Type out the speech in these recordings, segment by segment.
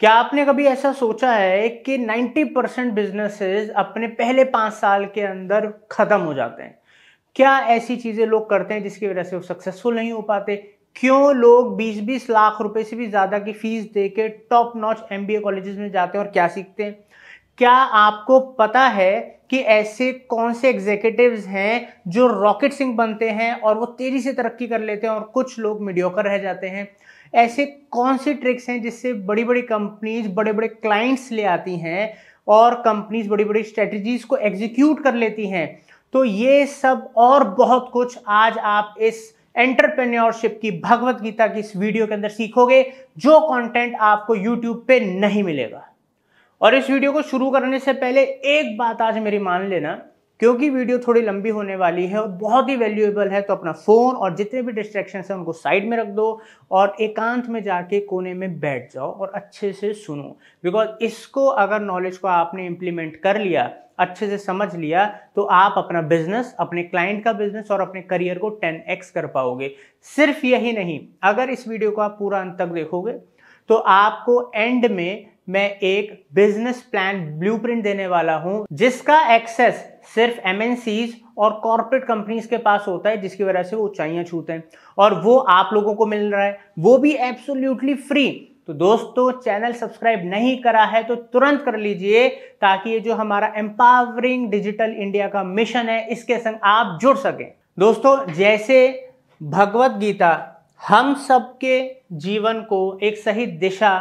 क्या आपने कभी ऐसा सोचा है कि 90 परसेंट बिजनेसेस अपने पहले पाँच साल के अंदर ख़त्म हो जाते हैं क्या ऐसी चीज़ें लोग करते हैं जिसकी वजह से वो सक्सेसफुल नहीं हो पाते क्यों लोग 20-20 लाख रुपए से भी ज़्यादा की फीस दे के top notch M B colleges में जाते हैं और क्या सीखते हैं क्या आपको पता है कि ऐसे कौन से एग्जीक्यूटिव्स हैं जो रॉकेट सिंह बनते हैं और वो तेज़ी से तरक्की कर लेते हैं और कुछ लोग मीडियोकर रह जाते हैं ऐसे कौन से ट्रिक्स हैं जिससे बड़ी बड़ी कंपनीज बड़े बड़े क्लाइंट्स ले आती हैं और कंपनीज बड़ी बड़ी स्ट्रेटजीज को एग्जीक्यूट कर लेती हैं तो ये सब और बहुत कुछ आज आप इस एंटरप्रेन्योरशिप की भगवत गीता की इस वीडियो के अंदर सीखोगे जो कंटेंट आपको यूट्यूब पे नहीं मिलेगा और इस वीडियो को शुरू करने से पहले एक बात आज मेरी मान लेना क्योंकि वीडियो थोड़ी लंबी होने वाली है और बहुत ही वैल्यूएबल है तो अपना फ़ोन और जितने भी डिस्ट्रैक्शन हैं उनको साइड में रख दो और एकांत में जाके कोने में बैठ जाओ और अच्छे से सुनो बिकॉज इसको अगर नॉलेज को आपने इम्प्लीमेंट कर लिया अच्छे से समझ लिया तो आप अपना बिजनेस अपने क्लाइंट का बिजनेस और अपने करियर को एक्स कर पाओगे सिर्फ यही नहीं अगर इस वीडियो को आप पूरा अंत तक देखोगे तो आपको एंड में मैं एक बिजनेस प्लान ब्लूप्रिंट देने वाला हूं जिसका एक्सेस सिर्फ एम और कॉरपोरेट कंपनीज के पास होता है जिसकी वजह से वो ऊंचाइयां छूते हैं और वो आप लोगों को मिल रहा है वो भी एब्सोल्यूटली फ्री तो दोस्तों चैनल सब्सक्राइब नहीं करा है तो तुरंत कर लीजिए ताकि ये जो हमारा एम्पावरिंग डिजिटल इंडिया का मिशन है इसके संग आप जुड़ सकें दोस्तों जैसे भगवत गीता हम सबके जीवन को एक सही दिशा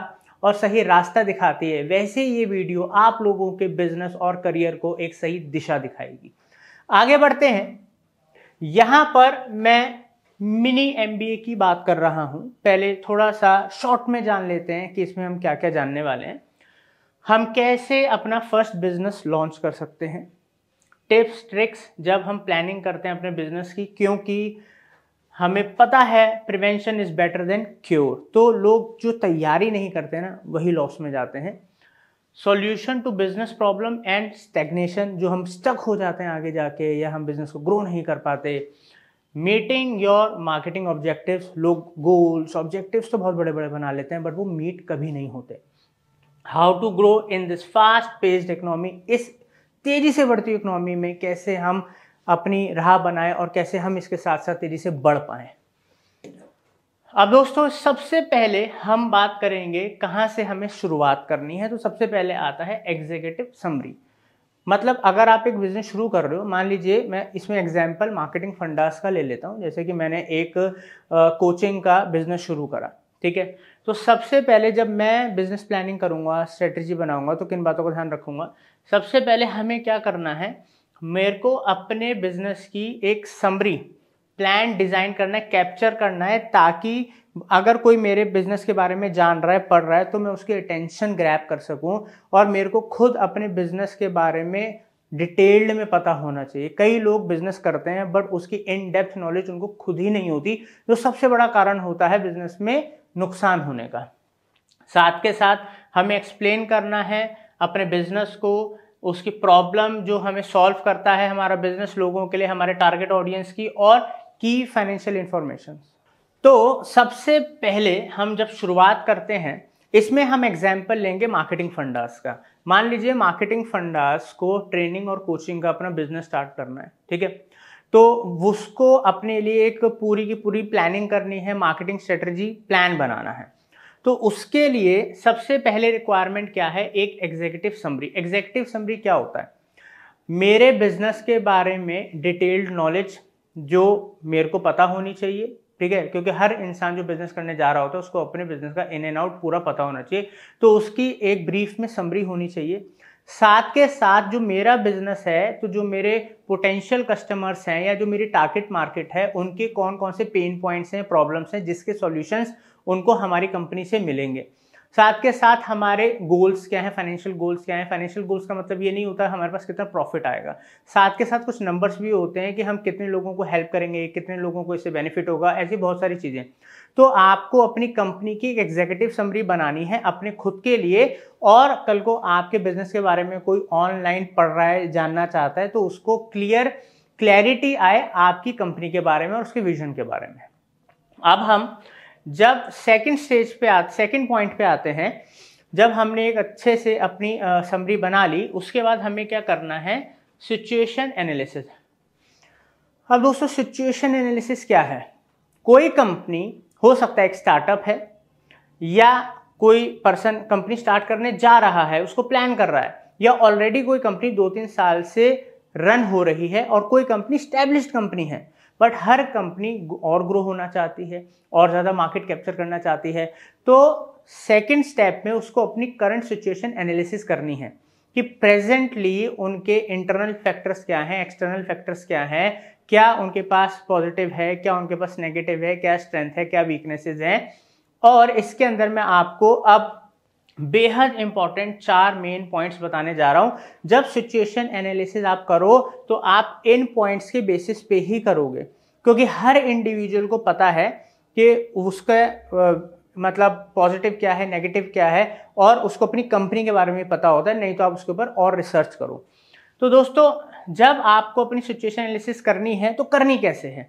और सही रास्ता दिखाती है वैसे ये वीडियो आप लोगों के बिजनेस और करियर को एक सही दिशा दिखाएगी आगे बढ़ते हैं यहाँ पर मैं मिनी एम की बात कर रहा हूँ पहले थोड़ा सा शॉर्ट में जान लेते हैं कि इसमें हम क्या क्या जानने वाले हैं हम कैसे अपना फर्स्ट बिजनेस लॉन्च कर सकते हैं टिप्स ट्रिक्स जब हम प्लानिंग करते हैं अपने बिजनेस की क्योंकि हमें पता है prevention is better than cure तो लोग जो तैयारी नहीं करते ना वही लॉस में जाते हैं solution to business problem and stagnation जो हम स्टक हो जाते हैं आगे जाके या हम बिजनेस को ग्रो नहीं कर पाते मीटिंग योर मार्केटिंग ऑब्जेक्टिव्स लोग गोल्स ऑब्जेक्टिव्स तो बहुत बड़े बड़े बना लेते हैं बट वो मीट कभी नहीं होते how to grow in this fast paced economy इस तेज़ी से बढ़ती इकोनॉमी में कैसे हम अपनी राह बनाएं और कैसे हम इसके साथ साथ तेज़ी से बढ़ पाए अब दोस्तों सबसे पहले हम बात करेंगे कहाँ से हमें शुरुआत करनी है तो सबसे पहले आता है एग्जीक्यूटिव समरी मतलब अगर आप एक बिज़नेस शुरू कर रहे हो मान लीजिए मैं इसमें एग्जाम्पल मार्केटिंग फंडास का ले लेता हूँ जैसे कि मैंने एक आ, कोचिंग का बिज़नेस शुरू करा ठीक है तो सबसे पहले जब मैं बिज़नेस प्लानिंग करूँगा स्ट्रेटजी बनाऊँगा तो किन बातों का ध्यान रखूँगा सबसे पहले हमें क्या करना है मेरे को अपने बिजनेस की एक समरी प्लान डिज़ाइन करना है कैप्चर करना है ताकि अगर कोई मेरे बिजनेस के बारे में जान रहा है पढ़ रहा है तो मैं उसकी अटेंशन ग्रैप कर सकूं और मेरे को खुद अपने बिजनेस के बारे में डिटेल्ड में पता होना चाहिए कई लोग बिजनेस करते हैं बट उसकी इन डेप्थ नॉलेज उनको खुद ही नहीं होती जो सबसे बड़ा कारण होता है बिजनेस में नुकसान होने का साथ के साथ हमें एक्सप्लेन करना है अपने बिजनेस को उसकी प्रॉब्लम जो हमें सॉल्व करता है हमारा बिजनेस लोगों के लिए हमारे टारगेट ऑडियंस की और की फाइनेंशियल इंफॉर्मेशन तो सबसे पहले हम जब शुरुआत करते हैं इसमें हम एग्जाम्पल लेंगे मार्केटिंग फंडास का मान लीजिए मार्केटिंग फंडास को ट्रेनिंग और कोचिंग का अपना बिजनेस स्टार्ट करना है ठीक है तो उसको अपने लिए एक पूरी की पूरी प्लानिंग करनी है मार्केटिंग स्ट्रेटजी प्लान बनाना है तो उसके लिए सबसे पहले रिक्वायरमेंट क्या है एक एग्जीक्यूटिव समरी एग्जीक्यूटिव समरी क्या होता है मेरे बिजनेस के बारे में डिटेल्ड नॉलेज जो मेरे को पता होनी चाहिए ठीक है क्योंकि हर इंसान जो बिजनेस करने जा रहा होता है उसको अपने बिजनेस का इन एंड आउट पूरा पता होना चाहिए तो उसकी एक ब्रीफ में समरी होनी चाहिए साथ के साथ जो मेरा बिजनेस है तो जो मेरे पोटेंशियल कस्टमर्स हैं या जो मेरी टारगेट मार्केट है उनके कौन कौन से पेन पॉइंट्स हैं प्रॉब्लम्स हैं जिसके सॉल्यूशंस उनको हमारी कंपनी से मिलेंगे साथ के साथ हमारे गोल्स क्या हैं फाइनेंशियल गोल्स क्या हैं फाइनेंशियल गोल्स का मतलब ये नहीं होता हमारे पास कितना प्रॉफिट आएगा साथ के साथ कुछ नंबर्स भी होते हैं कि हम कितने लोगों को हेल्प करेंगे कितने लोगों को इससे बेनिफिट होगा ऐसी बहुत सारी चीज़ें तो आपको अपनी कंपनी की एक एग्जीक्यूटिव समरी बनानी है अपने खुद के लिए और कल को आपके बिजनेस के बारे में कोई ऑनलाइन पढ़ रहा है जानना चाहता है तो उसको क्लियर क्लैरिटी आए आपकी कंपनी के बारे में और उसके विजन के बारे में अब हम जब सेकंड स्टेज पे आते सेकंड पॉइंट पे आते हैं जब हमने एक अच्छे से अपनी समरी बना ली उसके बाद हमें क्या करना है सिचुएशन एनालिसिस अब दोस्तों सिचुएशन एनालिसिस क्या है कोई कंपनी हो सकता है एक स्टार्टअप है या कोई पर्सन कंपनी स्टार्ट करने जा रहा है उसको प्लान कर रहा है या ऑलरेडी कोई कंपनी दो तीन साल से रन हो रही है और कोई कंपनी स्टैब्लिश कंपनी है बट हर कंपनी और ग्रो होना चाहती है और ज़्यादा मार्केट कैप्चर करना चाहती है तो सेकेंड स्टेप में उसको अपनी करंट सिचुएशन एनालिसिस करनी है कि प्रेजेंटली उनके इंटरनल फैक्टर्स क्या हैं एक्सटर्नल फैक्टर्स क्या हैं क्या उनके पास पॉजिटिव है क्या उनके पास नेगेटिव है क्या स्ट्रेंथ है क्या वीकनेसेस हैं और इसके अंदर मैं आपको अब बेहद इंपॉर्टेंट चार मेन पॉइंट्स बताने जा रहा हूं जब सिचुएशन एनालिसिस आप करो तो आप इन पॉइंट्स के बेसिस पे ही करोगे क्योंकि हर इंडिविजुअल को पता है कि उसका मतलब पॉजिटिव क्या है नेगेटिव क्या है और उसको अपनी कंपनी के बारे में पता होता है नहीं तो आप उसके ऊपर और रिसर्च करो तो दोस्तों जब आपको अपनी सिचुएशन एनालिसिस करनी है तो करनी कैसे है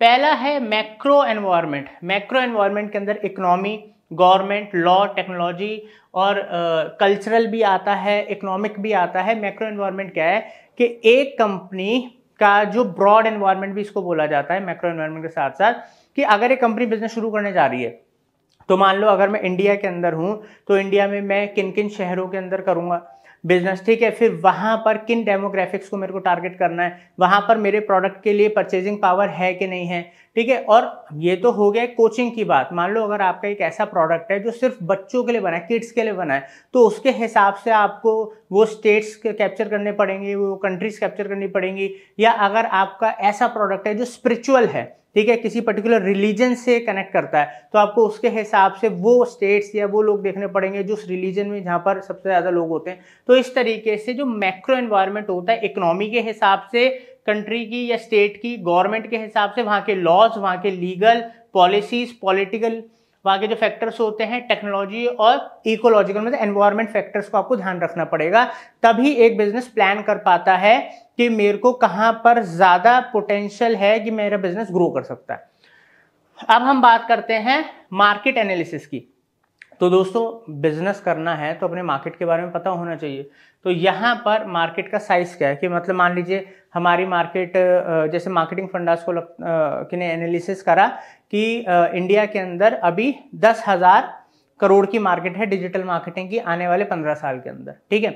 पहला है मैक्रो एनवायरनमेंट मैक्रो एनवायरनमेंट के अंदर इकोनॉमी गवर्नमेंट लॉ टेक्नोलॉजी और कल्चरल uh, भी आता है इकोनॉमिक भी आता है मैक्रो इन्वायरमेंट क्या है कि एक कंपनी का जो ब्रॉड एनवायरनमेंट भी इसको बोला जाता है मैक्रो एनवायरनमेंट के साथ साथ कि अगर एक कंपनी बिजनेस शुरू करने जा रही है तो मान लो अगर मैं इंडिया के अंदर हूँ तो इंडिया में मैं किन किन शहरों के अंदर करूँगा बिजनेस ठीक है फिर वहाँ पर किन डेमोग्राफिक्स को मेरे को टारगेट करना है वहाँ पर मेरे प्रोडक्ट के लिए परचेजिंग पावर है कि नहीं है ठीक है और ये तो हो गया कोचिंग की बात मान लो अगर आपका एक ऐसा प्रोडक्ट है जो सिर्फ बच्चों के लिए बना है किड्स के लिए बना है तो उसके हिसाब से आपको वो स्टेट्स कैप्चर करने पड़ेंगे वो कंट्रीज कैप्चर करनी पड़ेंगी या अगर आपका ऐसा प्रोडक्ट है जो स्पिरिचुअल है ठीक है किसी पर्टिकुलर रिलीजन से कनेक्ट करता है तो आपको उसके हिसाब से वो स्टेट्स या वो लोग देखने पड़ेंगे जो उस रिलीजन में जहाँ पर सबसे ज़्यादा लोग होते हैं तो इस तरीके से जो मैक्रो एनवायरमेंट होता है इकोनॉमी के हिसाब से कंट्री की या स्टेट की गवर्नमेंट के हिसाब से वहाँ के लॉज वहाँ के लीगल पॉलिसीज पॉलिटिकल वहाँ के जो फैक्टर्स होते हैं टेक्नोलॉजी और इकोलॉजिकल मतलब एनवायरमेंट फैक्टर्स को आपको ध्यान रखना पड़ेगा तभी एक बिजनेस प्लान कर पाता है कि मेरे को कहाँ पर ज़्यादा पोटेंशियल है कि मेरा बिजनेस ग्रो कर सकता है अब हम बात करते हैं मार्केट एनालिसिस की तो दोस्तों बिजनेस करना है तो अपने मार्केट के बारे में पता होना चाहिए तो यहाँ पर मार्केट का साइज क्या है कि मतलब मान लीजिए हमारी मार्केट जैसे मार्केटिंग फंडास को लग, आ, ने एनालिसिस करा कि इंडिया के अंदर अभी दस हज़ार करोड़ की मार्केट है डिजिटल मार्केटिंग की आने वाले पंद्रह साल के अंदर ठीक है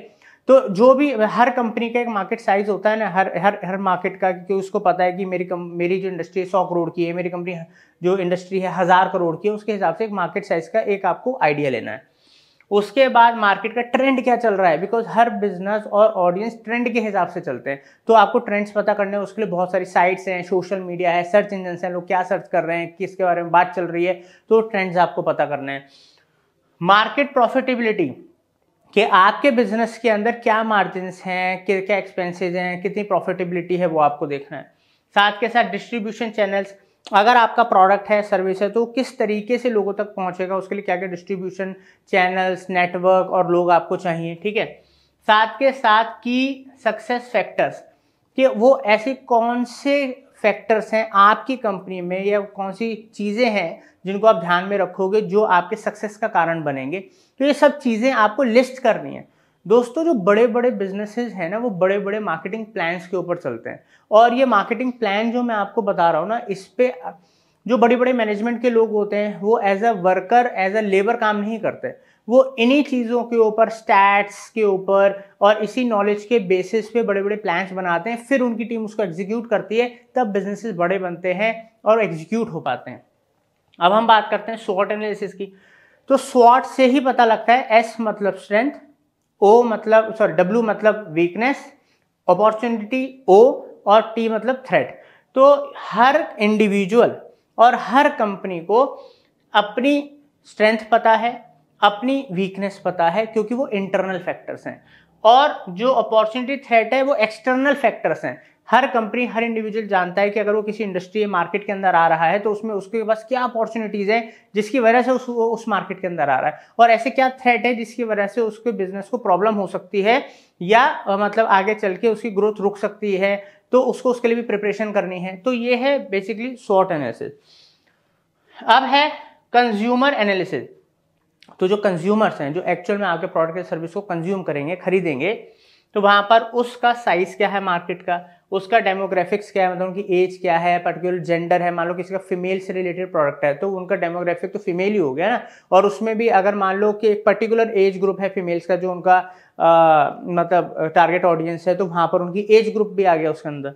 तो जो भी हर कंपनी का एक मार्केट साइज होता है ना हर हर हर मार्केट का क्योंकि उसको पता है कि मेरी कम, मेरी जो इंडस्ट्री है सौ करोड़ की है मेरी कंपनी जो इंडस्ट्री है हज़ार करोड़ की है उसके हिसाब से एक मार्केट साइज का एक आपको आइडिया लेना है उसके बाद मार्केट का ट्रेंड क्या चल रहा है बिकॉज हर बिजनेस और ऑडियंस ट्रेंड के हिसाब से चलते हैं तो आपको ट्रेंड्स पता करने हैं उसके लिए बहुत सारी साइट्स हैं सोशल मीडिया है सर्च इंजन हैं लोग क्या सर्च कर रहे हैं किसके बारे में बात चल रही है तो ट्रेंड्स आपको पता करने है मार्केट प्रॉफिटेबिलिटी कि आपके बिजनेस के अंदर क्या मार्जिनस हैं क्या एक्सपेंसिज हैं कितनी प्रॉफिटेबिलिटी है वो आपको देखना है साथ के साथ डिस्ट्रीब्यूशन चैनल्स अगर आपका प्रोडक्ट है सर्विस है तो किस तरीके से लोगों तक पहुंचेगा उसके लिए क्या क्या डिस्ट्रीब्यूशन चैनल्स नेटवर्क और लोग आपको चाहिए ठीक है साथ के साथ की सक्सेस फैक्टर्स कि वो ऐसे कौन से फैक्टर्स हैं आपकी कंपनी में या कौन सी चीज़ें हैं जिनको आप ध्यान में रखोगे जो आपके सक्सेस का कारण बनेंगे तो ये सब चीज़ें आपको लिस्ट करनी है दोस्तों जो बड़े बड़े बिजनेसेस हैं ना वो बड़े बड़े मार्केटिंग प्लान्स के ऊपर चलते हैं और ये मार्केटिंग प्लान जो मैं आपको बता रहा हूँ ना इस पर जो बड़े बड़े मैनेजमेंट के लोग होते हैं वो as a worker as a labour काम नहीं करते वो इन्हीं चीज़ों के ऊपर स्टैट्स के ऊपर और इसी नॉलेज के बेसिस पे बड़े बड़े प्लान्स बनाते हैं फिर उनकी टीम उसको एग्जीक्यूट करती है तब बिजनेसेस बड़े बनते हैं और एग्जीक्यूट हो पाते हैं अब हम बात करते हैं शॉर्ट एनालिसिस की तो शॉर्ट से ही पता लगता है एस मतलब स्ट्रेंथ ओ मतलब सॉरी डब्ल्यू मतलब वीकनेस अपॉर्चुनिटी ओ और टी मतलब थ्रेट तो हर इंडिविजुअल और हर कंपनी को अपनी स्ट्रेंथ पता है अपनी वीकनेस पता है क्योंकि वो इंटरनल फैक्टर्स हैं और जो अपॉर्चुनिटी थ्रेट है वो एक्सटर्नल फैक्टर्स हैं हर कंपनी हर इंडिविजुअल जानता है कि अगर वो किसी इंडस्ट्री मार्केट के अंदर आ रहा है तो उसमें उसके पास क्या अपॉर्चुनिटीज़ है जिसकी वजह से उस उस मार्केट के अंदर आ रहा है और ऐसे क्या थ्रेट है जिसकी वजह से उसके बिजनेस को प्रॉब्लम हो सकती है या मतलब आगे चल के उसकी ग्रोथ रुक सकती है तो उसको उसके लिए भी प्रिपरेशन करनी है तो ये है बेसिकली शॉर्ट एनालिसिस अब है कंज्यूमर एनालिसिस तो जो कंज्यूमर्स हैं जो एक्चुअल में आपके प्रोडक्ट या सर्विस को कंज्यूम करेंगे खरीदेंगे तो वहां पर उसका साइज क्या है मार्केट का उसका डेमोग्राफिक्स क्या है मतलब उनकी एज क्या है पर्टिकुलर जेंडर है मान लो किसी का फीमेल से रिलेटेड प्रोडक्ट है तो उनका डेमोग्राफिक तो फीमेल ही हो गया ना और उसमें भी अगर मान लो कि एक पर्टिकुलर एज ग्रुप है फीमेल्स का जो उनका आ, मतलब टारगेट ऑडियंस है तो वहाँ पर उनकी एज ग्रुप भी आ गया उसके अंदर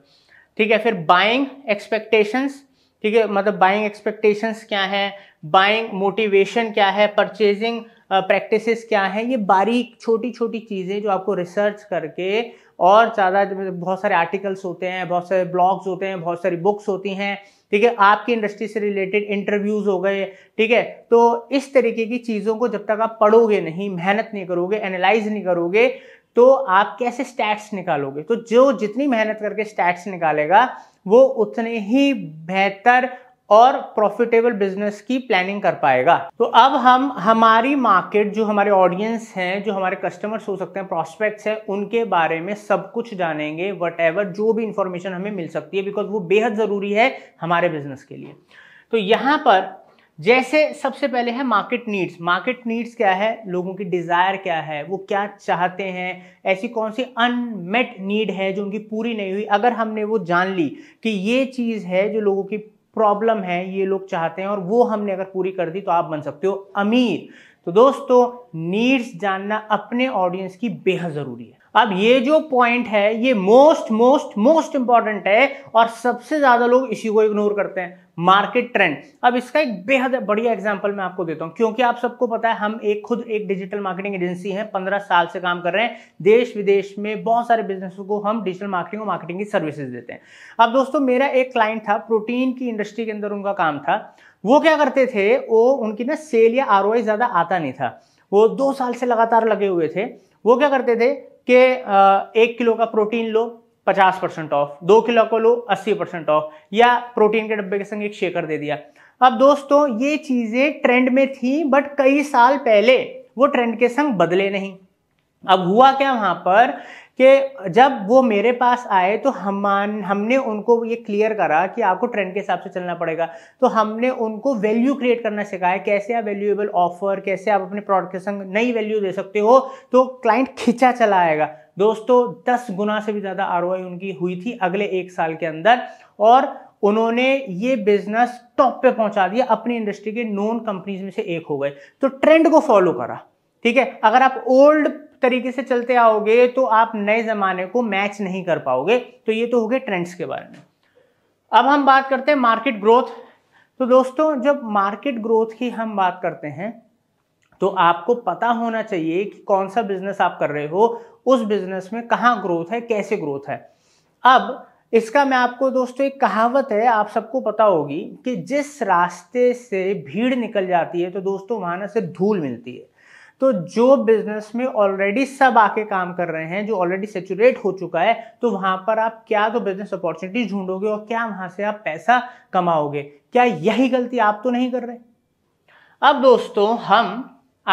ठीक है फिर बाइंग एक्सपेक्टेशंस ठीक है मतलब बाइंग एक्सपेक्टेशंस क्या है बाइंग मोटिवेशन क्या है परचेजिंग प्रैक्टिसेस क्या हैं ये बारीक छोटी छोटी चीज़ें जो आपको रिसर्च करके और ज़्यादा मतलब बहुत सारे आर्टिकल्स होते हैं बहुत सारे ब्लॉग्स होते हैं बहुत सारी बुक्स होती हैं ठीक है आपकी इंडस्ट्री से रिलेटेड इंटरव्यूज हो गए ठीक है तो इस तरीके की चीज़ों को जब तक आप पढ़ोगे नहीं मेहनत नहीं करोगे एनालाइज नहीं करोगे तो आप कैसे स्टैट्स निकालोगे तो जो जितनी मेहनत करके स्टैट्स निकालेगा वो उतने ही बेहतर और प्रॉफिटेबल बिजनेस की प्लानिंग कर पाएगा तो अब हम हमारी मार्केट जो हमारे ऑडियंस हैं जो हमारे कस्टमर्स हो सकते हैं प्रोस्पेक्ट्स हैं उनके बारे में सब कुछ जानेंगे वट जो भी इंफॉर्मेशन हमें मिल सकती है बिकॉज वो बेहद ज़रूरी है हमारे बिजनेस के लिए तो यहाँ पर जैसे सबसे पहले है मार्केट नीड्स मार्केट नीड्स क्या है लोगों की डिज़ायर क्या है वो क्या चाहते हैं ऐसी कौन सी अनमेट नीड है जो उनकी पूरी नहीं हुई अगर हमने वो जान ली कि ये चीज़ है जो लोगों की प्रॉब्लम है ये लोग चाहते हैं और वो हमने अगर पूरी कर दी तो आप बन सकते हो अमीर तो दोस्तों नीड्स जानना अपने ऑडियंस की बेहद ज़रूरी है अब ये जो पॉइंट है ये मोस्ट मोस्ट मोस्ट इंपॉर्टेंट है और सबसे ज़्यादा लोग इसी को इग्नोर करते हैं मार्केट ट्रेंड अब इसका एक बेहद बढ़िया एग्जाम्पल मैं आपको देता हूं क्योंकि आप सबको पता है हम एक खुद एक डिजिटल मार्केटिंग एजेंसी है पंद्रह साल से काम कर रहे हैं देश विदेश में बहुत सारे बिजनेस को हम डिजिटल मार्केटिंग और मार्केटिंग की सर्विसेज देते हैं अब दोस्तों मेरा एक क्लाइंट था प्रोटीन की इंडस्ट्री के अंदर उनका काम था वो क्या करते थे वो उनकी ना सेल या आर ज़्यादा आता नहीं था वो दो साल से लगातार लगे हुए थे वो क्या करते थे कि एक किलो का प्रोटीन लो पचास परसेंट ऑफ दो किलो को लो अस्सी परसेंट ऑफ या प्रोटीन के डब्बे के संग एक शेकर दे दिया अब दोस्तों ये चीजें ट्रेंड में थी बट कई साल पहले वो ट्रेंड के संग बदले नहीं अब हुआ क्या वहां पर कि जब वो मेरे पास आए तो हम हमने उनको ये क्लियर करा कि आपको ट्रेंड के हिसाब से चलना पड़ेगा तो हमने उनको वैल्यू क्रिएट करना सिखाया कैसे आप वैल्यूएबल ऑफर कैसे आप अपने प्रोडक्ट के संग नई वैल्यू दे सकते हो तो क्लाइंट खींचा चला आएगा दोस्तों दस गुना से भी ज़्यादा आर उनकी हुई थी अगले एक साल के अंदर और उन्होंने ये बिजनेस टॉप पे पहुंचा दिया अपनी इंडस्ट्री के नॉन कंपनीज में से एक हो गए तो ट्रेंड को फॉलो करा ठीक है अगर आप ओल्ड तरीके से चलते आओगे तो आप नए जमाने को मैच नहीं कर पाओगे तो ये तो हो गए ट्रेंड्स के बारे में अब हम बात करते हैं मार्केट ग्रोथ तो दोस्तों जब मार्केट ग्रोथ की हम बात करते हैं तो आपको पता होना चाहिए कि कौन सा बिजनेस आप कर रहे हो उस बिजनेस में कहाँ ग्रोथ है कैसे ग्रोथ है अब इसका मैं आपको दोस्तों एक कहावत है आप सबको पता होगी कि जिस रास्ते से भीड़ निकल जाती है तो दोस्तों वहां ना सिर्फ धूल मिलती है तो जो बिजनेस में ऑलरेडी सब आके काम कर रहे हैं जो ऑलरेडी सेचुरेट हो चुका है तो वहां पर आप क्या तो बिजनेस अपॉर्चुनिटी ढूंढोगे और क्या वहां से आप पैसा कमाओगे क्या यही गलती आप तो नहीं कर रहे अब दोस्तों हम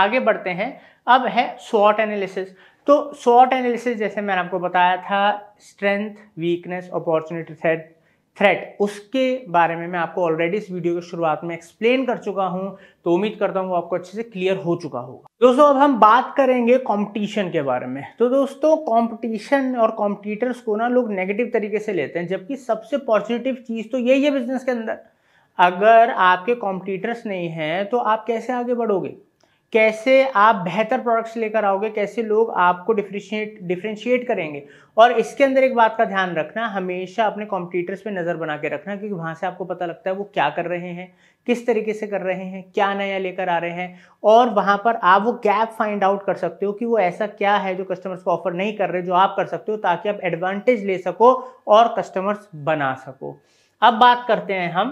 आगे बढ़ते हैं अब है स्वॉट एनालिसिस तो शॉर्ट एनालिसिस जैसे मैंने आपको बताया था strength weakness opportunity threat threat उसके बारे में मैं आपको ऑलरेडी इस वीडियो की शुरुआत में एक्सप्लेन कर चुका हूं तो उम्मीद करता हूं वो आपको अच्छे से क्लियर हो चुका होगा दोस्तों अब हम बात करेंगे कंपटीशन के बारे में तो दोस्तों कंपटीशन और कॉम्पिटिटर्स को ना लोग नेगेटिव तरीके से लेते हैं जबकि सबसे पॉजिटिव चीज़ तो यही है बिजनेस के अंदर अगर आपके कॉम्पिटिटर्स नहीं है तो आप कैसे आगे बढ़ोगे कैसे आप बेहतर प्रोडक्ट्स लेकर आओगे कैसे लोग आपको डिफ्रेंशिएट डिफ्रेंशिएट करेंगे और इसके अंदर एक बात का ध्यान रखना हमेशा अपने कॉम्पिटिटर्स पे नज़र बना के रखना क्योंकि वहाँ से आपको पता लगता है वो क्या कर रहे हैं किस तरीके से कर रहे हैं क्या नया लेकर आ रहे हैं और वहाँ पर आप वो गैप फाइंड आउट कर सकते हो कि वो ऐसा क्या है जो कस्टमर्स को ऑफर नहीं कर रहे जो आप कर सकते हो ताकि आप एडवांटेज ले सको और कस्टमर्स बना सको अब बात करते हैं हम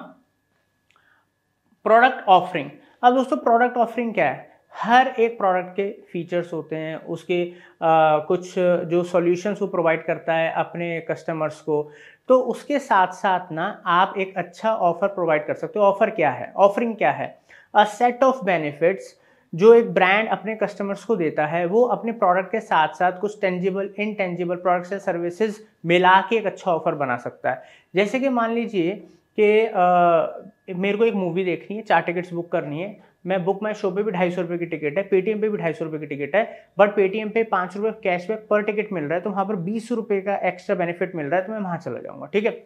प्रोडक्ट ऑफरिंग अब दोस्तों प्रोडक्ट ऑफरिंग क्या है हर एक प्रोडक्ट के फीचर्स होते हैं उसके आ, कुछ जो सॉल्यूशंस वो प्रोवाइड करता है अपने कस्टमर्स को तो उसके साथ साथ ना आप एक अच्छा ऑफर प्रोवाइड कर सकते हो ऑफर क्या है ऑफरिंग क्या है अ सेट ऑफ बेनिफिट्स जो एक ब्रांड अपने कस्टमर्स को देता है वो अपने प्रोडक्ट के साथ साथ कुछ टेंजिबल इनटेंजिबल प्रोडक्ट्स या सर्विसेज मिला के एक अच्छा ऑफर बना सकता है जैसे कि मान लीजिए कि मेरे को एक मूवी देखनी है चार टिकट्स बुक करनी है मैं बुक माई शो पे भी ढाई सौ रुपये की टिकट है पेटीएम पे भी ढाई सौ रुपये की टिकट है बट पेटीएम पे पाँच रुपये कैशबैक पर टिकट मिल रहा है तो वहाँ पर बीस रुपये का एक्स्ट्रा बेनिफिट मिल रहा है तो मैं वहाँ चला जाऊँगा ठीक है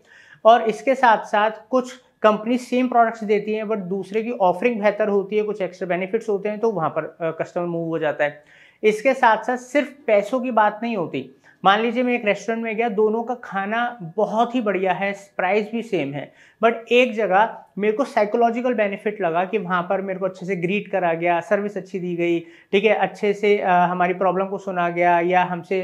और इसके साथ साथ कुछ कंपनी सेम प्रोडक्ट्स देती हैं बट दूसरे की ऑफरिंग बेहतर होती है कुछ एक्स्ट्रा बेनिफिट्स होते हैं तो वहाँ पर कस्टमर मूव हो जाता है इसके साथ साथ सिर्फ पैसों की बात नहीं होती मान लीजिए मैं एक रेस्टोरेंट में गया दोनों का खाना बहुत ही बढ़िया है प्राइस भी सेम है बट एक जगह मेरे को साइकोलॉजिकल बेनिफिट लगा कि वहाँ पर मेरे को अच्छे से ग्रीट करा गया सर्विस अच्छी दी गई ठीक है अच्छे से आ, हमारी प्रॉब्लम को सुना गया या हमसे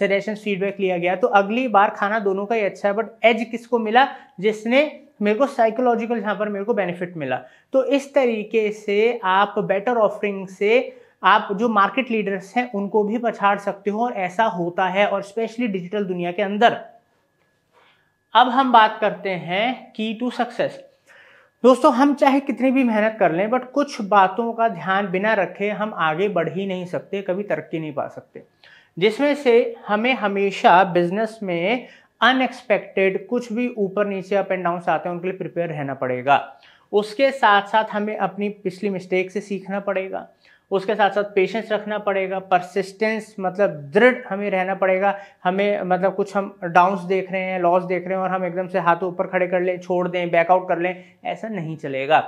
सजेशन फीडबैक लिया गया तो अगली बार खाना दोनों का ही अच्छा है बट एज किसको मिला जिसने मेरे को साइकोलॉजिकल यहाँ पर मेरे को बेनिफिट मिला तो इस तरीके से आप बेटर ऑफरिंग से आप जो मार्केट लीडर्स हैं उनको भी पछाड़ सकते हो और ऐसा होता है और स्पेशली डिजिटल दुनिया के अंदर अब हम बात करते हैं की टू सक्सेस दोस्तों हम चाहे कितनी भी मेहनत कर लें बट कुछ बातों का ध्यान बिना रखे हम आगे बढ़ ही नहीं सकते कभी तरक्की नहीं पा सकते जिसमें से हमें हमेशा बिजनेस में अनएक्सपेक्टेड कुछ भी ऊपर नीचे अप एंड डाउन आते हैं उनके लिए प्रिपेयर रहना पड़ेगा उसके साथ साथ हमें अपनी पिछली मिस्टेक से सीखना पड़ेगा उसके साथ साथ पेशेंस रखना पड़ेगा परसिस्टेंस मतलब दृढ़ हमें रहना पड़ेगा हमें मतलब कुछ हम डाउन्स देख रहे हैं लॉस देख रहे हैं और हम एकदम से हाथों ऊपर खड़े कर लें छोड़ दें बैकआउट कर लें ऐसा नहीं चलेगा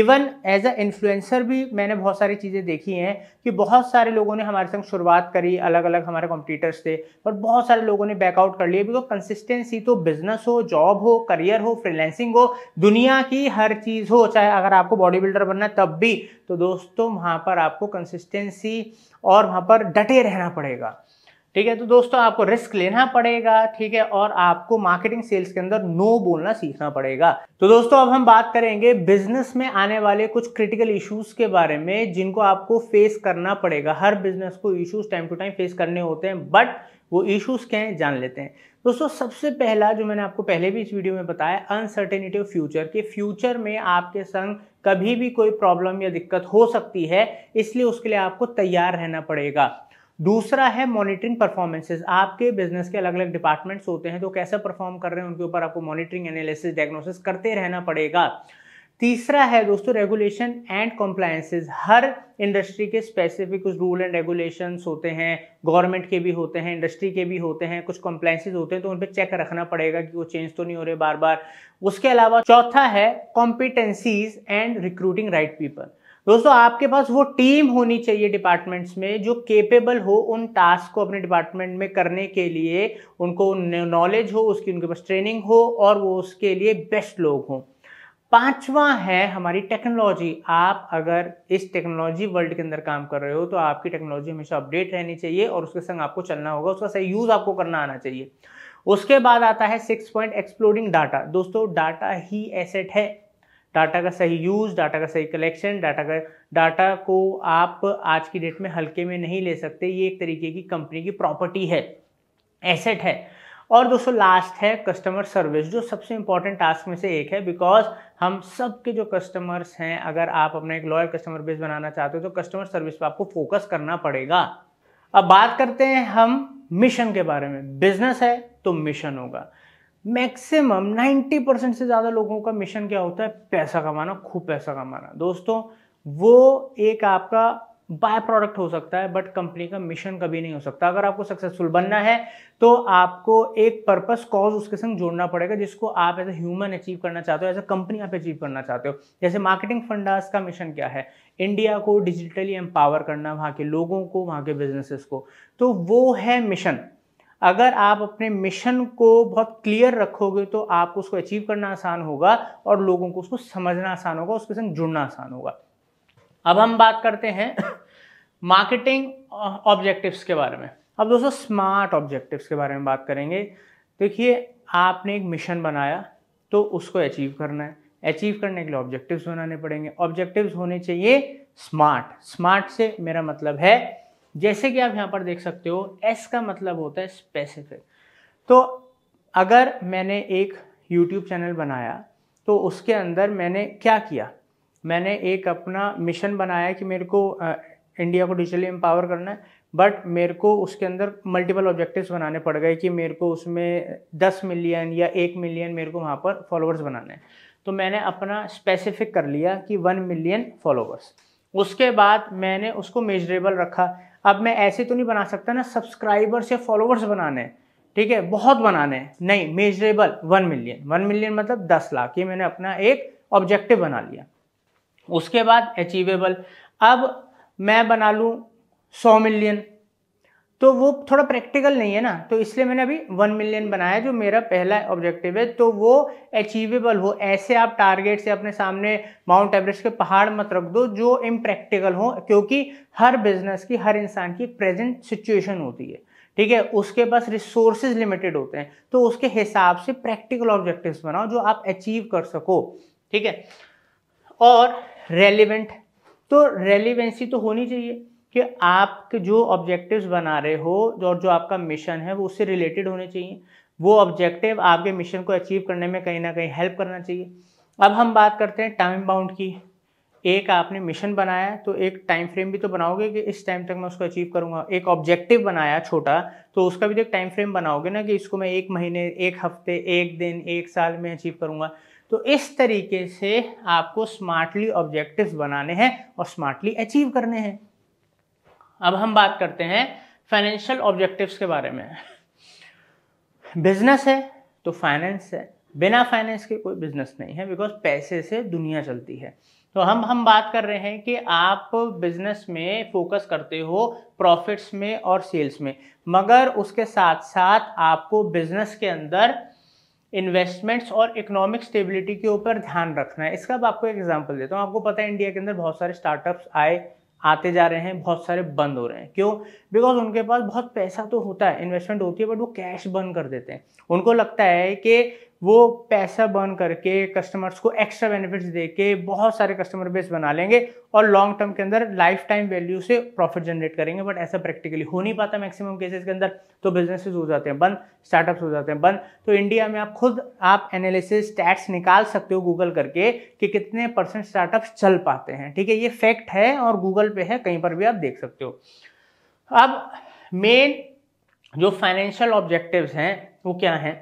इवन एज अ इन्फ्लुएंसर भी मैंने बहुत सारी चीज़ें देखी हैं कि बहुत सारे लोगों ने हमारे संग शुरुआत करी अलग अलग हमारे कॉम्पिटिटर्स थे और बहुत सारे लोगों ने बैकआउट कर लिए बिकॉज कंसिस्टेंसी तो बिजनेस हो जॉब हो करियर हो फ्रीलैंसिंग हो दुनिया की हर चीज़ हो चाहे अगर आपको बॉडी बिल्डर बनना तब भी तो दोस्तों वहाँ पर आपको कंसिस्टेंसी और वहाँ पर डटे रहना पड़ेगा ठीक है तो दोस्तों आपको रिस्क लेना पड़ेगा ठीक है और आपको मार्केटिंग सेल्स के अंदर नो बोलना सीखना पड़ेगा तो दोस्तों अब हम बात करेंगे बिजनेस में आने वाले कुछ क्रिटिकल इश्यूज के बारे में जिनको आपको फेस करना पड़ेगा हर बिजनेस को issues time to time face करने होते हैं बट वो इश्यूज क्या हैं जान लेते हैं दोस्तों सबसे पहला जो मैंने आपको पहले भी इस वीडियो में बताया अनसर्टेनिटी ऑफ फ्यूचर के फ्यूचर में आपके संग कभी भी कोई प्रॉब्लम या दिक्कत हो सकती है इसलिए उसके लिए आपको तैयार रहना पड़ेगा दूसरा है मॉनिटरिंग परफॉर्मेंसेज आपके बिजनेस के अलग अलग डिपार्टमेंट्स होते हैं तो कैसे परफॉर्म कर रहे हैं उनके ऊपर आपको मॉनिटरिंग एनालिसिस डायग्नोसिस करते रहना पड़ेगा तीसरा है दोस्तों रेगुलेशन एंड कॉम्प्लायंसेज हर इंडस्ट्री के स्पेसिफिक कुछ रूल एंड रेगुलेशन होते हैं गवर्नमेंट के भी होते हैं इंडस्ट्री के भी होते हैं कुछ कॉम्प्लायंसेज होते हैं तो उन पर चेक रखना पड़ेगा कि वो चेंज तो नहीं हो रहे बार बार उसके अलावा चौथा है competencies and recruiting right people दोस्तों आपके पास वो टीम होनी चाहिए डिपार्टमेंट्स में जो केपेबल हो उन टास्क को अपने डिपार्टमेंट में करने के लिए उनको नॉलेज हो उसकी उनके पास ट्रेनिंग हो और वो उसके लिए बेस्ट लोग हों पांचवा है हमारी टेक्नोलॉजी आप अगर इस टेक्नोलॉजी वर्ल्ड के अंदर काम कर रहे हो तो आपकी टेक्नोलॉजी हमेशा अपडेट रहनी चाहिए और उसके संग आपको चलना होगा उसका सही यूज़ आपको करना आना चाहिए उसके बाद आता है सिक्स पॉइंट एक्सप्लोरिंग डाटा दोस्तों डाटा ही एसेट है डाटा का सही यूज़ डाटा का सही कलेक्शन डाटा का डाटा को आप आज की डेट में हल्के में नहीं ले सकते ये एक तरीके की कंपनी की प्रॉपर्टी है एसेट है और दोस्तों लास्ट है कस्टमर सर्विस जो सबसे इंपॉर्टेंट टास्क में से एक है बिकॉज हम सब के जो कस्टमर्स हैं अगर आप अपना एक लॉयल कस्टमर बेस बनाना चाहते हो तो कस्टमर सर्विस पर आपको फोकस करना पड़ेगा अब बात करते हैं हम मिशन के बारे में बिजनेस है तो मिशन होगा मैक्सिमम 90 परसेंट से ज़्यादा लोगों का मिशन क्या होता है पैसा कमाना खूब पैसा कमाना दोस्तों वो एक आपका बाय प्रोडक्ट हो सकता है बट कंपनी का मिशन कभी नहीं हो सकता अगर आपको सक्सेसफुल बनना है तो आपको एक पर्पस कॉज उसके संग जोड़ना पड़ेगा जिसको आप एज ए ह्यूमन अचीव करना चाहते हो एज ए कंपनी आप अचीव करना चाहते हो जैसे मार्केटिंग फंडास का मिशन क्या है इंडिया को डिजिटली एम्पावर करना वहाँ के लोगों को वहाँ के बिजनेसेस को तो वो है मिशन अगर आप अपने मिशन को बहुत क्लियर रखोगे तो आपको उसको अचीव करना आसान होगा और लोगों को उसको समझना आसान होगा उसके संग जुड़ना आसान होगा अब हम बात करते हैं मार्केटिंग ऑब्जेक्टिव्स uh, के बारे में अब दोस्तों स्मार्ट ऑब्जेक्टिव्स के बारे में बात करेंगे देखिए आपने एक मिशन बनाया तो उसको अचीव करना है अचीव करने के लिए ऑब्जेक्टिव्स बनाने पड़ेंगे ऑब्जेक्टिव्स होने चाहिए स्मार्ट स्मार्ट से मेरा मतलब है जैसे कि आप यहाँ पर देख सकते हो एस का मतलब होता है स्पेसिफिक तो अगर मैंने एक यूट्यूब चैनल बनाया तो उसके अंदर मैंने क्या किया मैंने एक अपना मिशन बनाया कि मेरे को आ, इंडिया को डिजिटली एम्पावर करना है बट मेरे को उसके अंदर मल्टीपल ऑब्जेक्टिव्स बनाने पड़ गए कि मेरे को उसमें दस मिलियन या एक मिलियन मेरे को वहाँ पर फॉलोअर्स बनाने हैं तो मैंने अपना स्पेसिफिक कर लिया कि वन मिलियन फॉलोअर्स उसके बाद मैंने उसको मेजरेबल रखा अब मैं ऐसे तो नहीं बना सकता ना सब्सक्राइबर्स या फॉलोअर्स बनाने ठीक है बहुत बनाने हैं नहीं measurable one million one million मतलब दस लाख ये मैंने अपना एक ऑब्जेक्टिव बना लिया उसके बाद अचीवेबल अब मैं बना लूँ सौ मिलियन तो वो थोड़ा प्रैक्टिकल नहीं है ना तो इसलिए मैंने अभी वन मिलियन बनाया जो मेरा पहला ऑब्जेक्टिव है तो वो अचीवेबल हो ऐसे आप टारगेट से अपने सामने माउंट एवरेस्ट के पहाड़ मत रख दो जो इम्प्रैक्टिकल हो क्योंकि हर बिजनेस की हर इंसान की प्रेजेंट सिचुएशन होती है ठीक है उसके पास रिसोर्सेज लिमिटेड होते हैं तो उसके हिसाब से प्रैक्टिकल ऑब्जेक्टिव्स बनाओ जो आप अचीव कर सको ठीक है और रेलिवेंट तो रेलिवेंसी तो होनी चाहिए कि आप जो ऑब्जेक्टिव्स बना रहे हो और जो आपका मिशन है वो उससे रिलेटेड होने चाहिए वो ऑब्जेक्टिव आपके मिशन को अचीव करने में कहीं ना कहीं हेल्प करना चाहिए अब हम बात करते हैं टाइम बाउंड की एक आपने मिशन बनाया तो एक टाइम फ्रेम भी तो बनाओगे कि इस टाइम तक मैं उसको अचीव करूंगा एक ऑब्जेक्टिव बनाया छोटा तो उसका भी तो एक टाइम फ्रेम बनाओगे ना कि इसको मैं एक महीने एक हफ्ते एक दिन एक साल में अचीव करूंगा तो इस तरीके से आपको स्मार्टली ऑब्जेक्टिव्स बनाने हैं और स्मार्टली अचीव करने हैं अब हम बात करते हैं फाइनेंशियल ऑब्जेक्टिव्स के बारे में बिजनेस है तो फाइनेंस है बिना फाइनेंस के कोई बिजनेस नहीं है बिकॉज पैसे से दुनिया चलती है तो हम हम बात कर रहे हैं कि आप बिजनेस में फोकस करते हो प्रॉफिट्स में और सेल्स में मगर उसके साथ साथ आपको बिजनेस के अंदर इन्वेस्टमेंट्स और इकोनॉमिक स्टेबिलिटी के ऊपर ध्यान रखना है इसका आपको एक एग्जांपल देता हूँ आपको पता है इंडिया के अंदर बहुत सारे स्टार्टअप्स आए आते जा रहे हैं बहुत सारे बंद हो रहे हैं क्यों बिकॉज उनके पास बहुत पैसा तो होता है इन्वेस्टमेंट होती है बट वो कैश बंद कर देते हैं उनको लगता है कि वो पैसा बर्न करके कस्टमर्स को एक्स्ट्रा बेनिफिट्स दे के बहुत सारे कस्टमर बेस बना लेंगे और लॉन्ग टर्म के अंदर लाइफ टाइम वैल्यू से प्रॉफिट जनरेट करेंगे बट ऐसा प्रैक्टिकली हो नहीं पाता मैक्सिमम केसेस के अंदर तो बिजनेसेस हो जाते हैं बंद स्टार्टअप्स हो जाते हैं बंद तो इंडिया में आप खुद आप एनालिसिस स्टैट्स निकाल सकते हो गूगल करके कि कितने परसेंट स्टार्टअप्स चल पाते हैं ठीक है ये फैक्ट है और गूगल पे है कहीं पर भी आप देख सकते हो अब मेन जो फाइनेंशियल ऑब्जेक्टिव्स हैं वो क्या हैं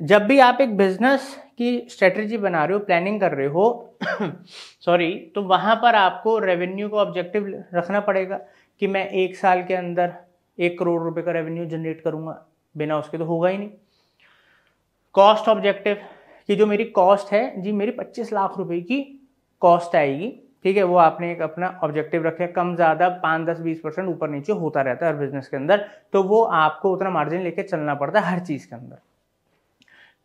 जब भी आप एक बिजनेस की स्ट्रेटजी बना रहे हो प्लानिंग कर रहे हो सॉरी तो वहाँ पर आपको रेवेन्यू को ऑब्जेक्टिव रखना पड़ेगा कि मैं एक साल के अंदर एक करोड़ रुपए का रेवेन्यू जनरेट करूँगा बिना उसके तो होगा ही नहीं कॉस्ट ऑब्जेक्टिव कि जो मेरी कॉस्ट है जी मेरी पच्चीस लाख रुपए की कॉस्ट आएगी ठीक है वो आपने एक अपना ऑब्जेक्टिव रखे कम ज़्यादा पाँच दस बीस परसेंट ऊपर नीचे होता रहता है हर बिजनेस के अंदर तो वो आपको उतना मार्जिन लेके चलना पड़ता है हर चीज़ के अंदर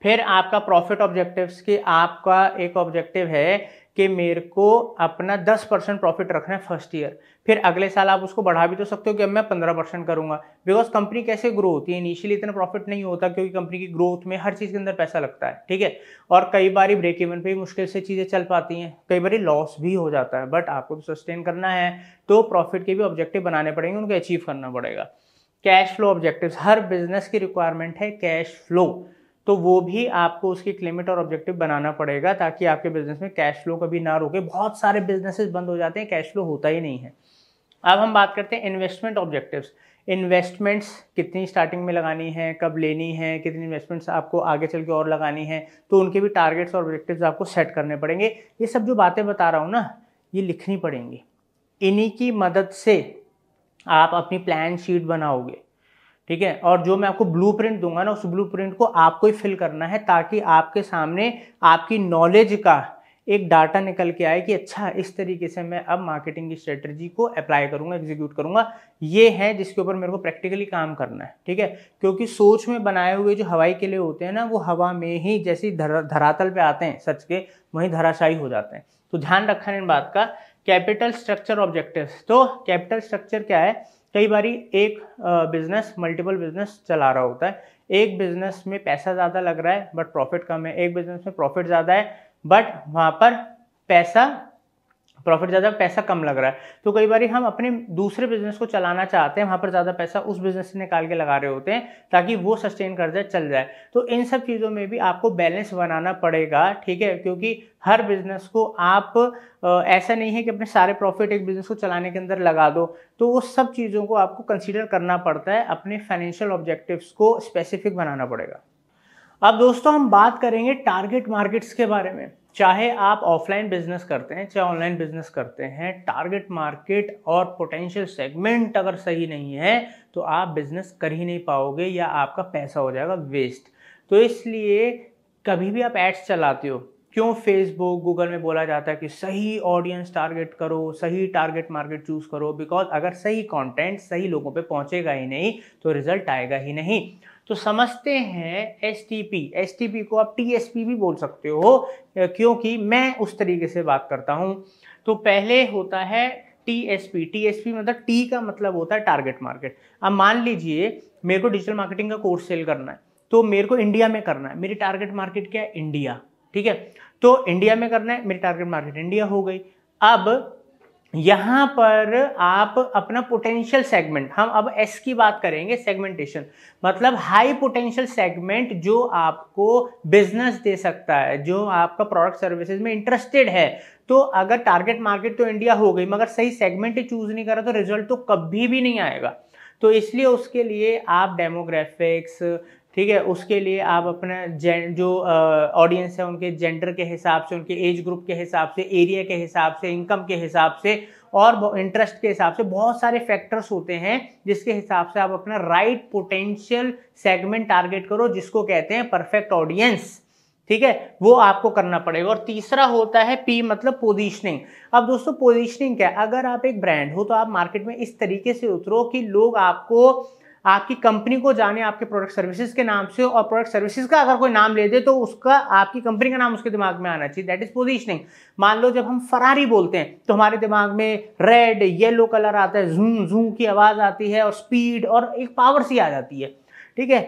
फिर आपका प्रॉफिट ऑब्जेक्टिव्स की आपका एक ऑब्जेक्टिव है कि मेरे को अपना 10 परसेंट प्रॉफिट रखना है फर्स्ट ईयर फिर अगले साल आप उसको बढ़ा भी तो सकते हो कि अब मैं 15 परसेंट करूंगा बिकॉज कंपनी कैसे ग्रो होती है इनिशियली इतना प्रॉफिट नहीं होता क्योंकि कंपनी की ग्रोथ में हर चीज़ के अंदर पैसा लगता है ठीक है और कई बार ब्रेक इवन पर भी मुश्किल से चीज़ें चल पाती हैं कई बार लॉस भी हो जाता है बट आपको तो सस्टेन करना है तो प्रॉफिट के भी ऑब्जेक्टिव बनाने पड़ेंगे उनको अचीव करना पड़ेगा कैश फ्लो ऑब्जेक्टिव हर बिजनेस की रिक्वायरमेंट है कैश फ्लो तो वो भी आपको उसकी क्लिमिट और ऑब्जेक्टिव बनाना पड़ेगा ताकि आपके बिजनेस में कैश फ्लो कभी ना रोके बहुत सारे बिजनेसेस बंद हो जाते हैं कैश फ्लो होता ही नहीं है अब हम बात करते हैं इन्वेस्टमेंट ऑब्जेक्टिव्स इन्वेस्टमेंट्स कितनी स्टार्टिंग में लगानी है कब लेनी है कितनी इन्वेस्टमेंट्स आपको आगे चल के और लगानी है तो उनके भी टारगेट्स और ऑब्जेक्टिव्स आपको सेट करने पड़ेंगे ये सब जो बातें बता रहा हूँ ना ये लिखनी पड़ेंगी इन्हीं की मदद से आप अपनी प्लान शीट बनाओगे ठीक है और जो मैं आपको प्रिंट दूंगा ना उस प्रिंट को आपको ही फिल करना है ताकि आपके सामने आपकी नॉलेज का एक डाटा निकल के आए कि अच्छा इस तरीके से मैं अब मार्केटिंग की स्ट्रेटजी को अप्लाई करूंगा एग्जीक्यूट करूंगा ये है जिसके ऊपर मेरे को प्रैक्टिकली काम करना है ठीक है क्योंकि सोच में बनाए हुए जो हवाई किले होते हैं ना वो हवा में ही जैसे धर, धरातल पे आते हैं सच के वहीं धराशायी हो जाते हैं तो ध्यान रखना इन बात का कैपिटल स्ट्रक्चर ऑब्जेक्टिव तो कैपिटल स्ट्रक्चर क्या है कई बार एक बिजनेस मल्टीपल बिजनेस चला रहा होता है एक बिजनेस में पैसा ज़्यादा लग रहा है बट प्रॉफिट कम है एक बिजनेस में प्रॉफिट ज़्यादा है बट वहाँ पर पैसा प्रॉफिट ज़्यादा पैसा कम लग रहा है तो कई बार हम अपने दूसरे बिजनेस को चलाना चाहते हैं वहाँ पर ज़्यादा पैसा उस बिजनेस से निकाल के लगा रहे होते हैं ताकि वो सस्टेन कर जाए चल जाए तो इन सब चीज़ों में भी आपको बैलेंस बनाना पड़ेगा ठीक है क्योंकि हर बिजनेस को आप ऐसा नहीं है कि अपने सारे प्रॉफिट एक बिजनेस को चलाने के अंदर लगा दो तो वो सब चीज़ों को आपको कंसिडर करना पड़ता है अपने फाइनेंशियल ऑब्जेक्टिव्स को स्पेसिफिक बनाना पड़ेगा अब दोस्तों हम बात करेंगे टारगेट मार्केट्स के बारे में चाहे आप ऑफलाइन बिजनेस करते हैं चाहे ऑनलाइन बिजनेस करते हैं टारगेट मार्केट और पोटेंशियल सेगमेंट अगर सही नहीं है तो आप बिजनेस कर ही नहीं पाओगे या आपका पैसा हो जाएगा वेस्ट तो इसलिए कभी भी आप एड्स चलाते हो क्यों फेसबुक गूगल में बोला जाता है कि सही ऑडियंस टारगेट करो सही टारगेट मार्केट चूज करो बिकॉज अगर सही कंटेंट सही लोगों पे पहुंचेगा ही नहीं तो रिजल्ट आएगा ही नहीं तो समझते हैं S T P S T P को आप टी एस पी भी बोल सकते हो क्योंकि मैं उस तरीके से बात करता हूँ तो पहले होता है T S P T S P मतलब टी का मतलब होता है टारगेट मार्केट अब मान लीजिए मेरे को डिजिटल मार्केटिंग का कोर्स सेल करना है तो मेरे को इंडिया में करना है मेरी टारगेट मार्केट क्या है इंडिया ठीक है तो इंडिया में करना है मेरी टारगेट मार्केट इंडिया हो गई अब यहाँ पर आप अपना पोटेंशियल सेगमेंट हम अब एस की बात करेंगे सेगमेंटेशन मतलब हाई पोटेंशियल सेगमेंट जो आपको बिजनेस दे सकता है जो आपका प्रोडक्ट सर्विसेज में इंटरेस्टेड है तो अगर टारगेट मार्केट तो इंडिया हो गई मगर सही सेगमेंट ही चूज नहीं करा तो रिजल्ट तो कभी भी नहीं आएगा तो इसलिए उसके लिए आप डेमोग्राफिक्स ठीक है उसके लिए आप अपना जें जो ऑडियंस है उनके जेंडर के हिसाब से उनके एज ग्रुप के हिसाब से एरिया के हिसाब से इनकम के हिसाब से और इंटरेस्ट के हिसाब से बहुत सारे फैक्टर्स होते हैं जिसके हिसाब से आप अपना राइट पोटेंशियल सेगमेंट टारगेट करो जिसको कहते हैं परफेक्ट ऑडियंस ठीक है वो आपको करना पड़ेगा और तीसरा होता है पी मतलब पोजीशनिंग अब दोस्तों पोजीशनिंग क्या है अगर आप एक ब्रांड हो तो आप मार्केट में इस तरीके से उतरो कि लोग आपको आपकी कंपनी को जाने आपके प्रोडक्ट सर्विसेज के नाम से और प्रोडक्ट सर्विसेज का अगर कोई नाम ले दे तो उसका आपकी कंपनी का नाम उसके दिमाग में आना चाहिए दैट इज पोजिशनिंग मान लो जब हम फरारी बोलते हैं तो हमारे दिमाग में रेड येलो कलर आता है जूम जू की आवाज़ आती है और स्पीड और एक पावर सी आ जाती है ठीक है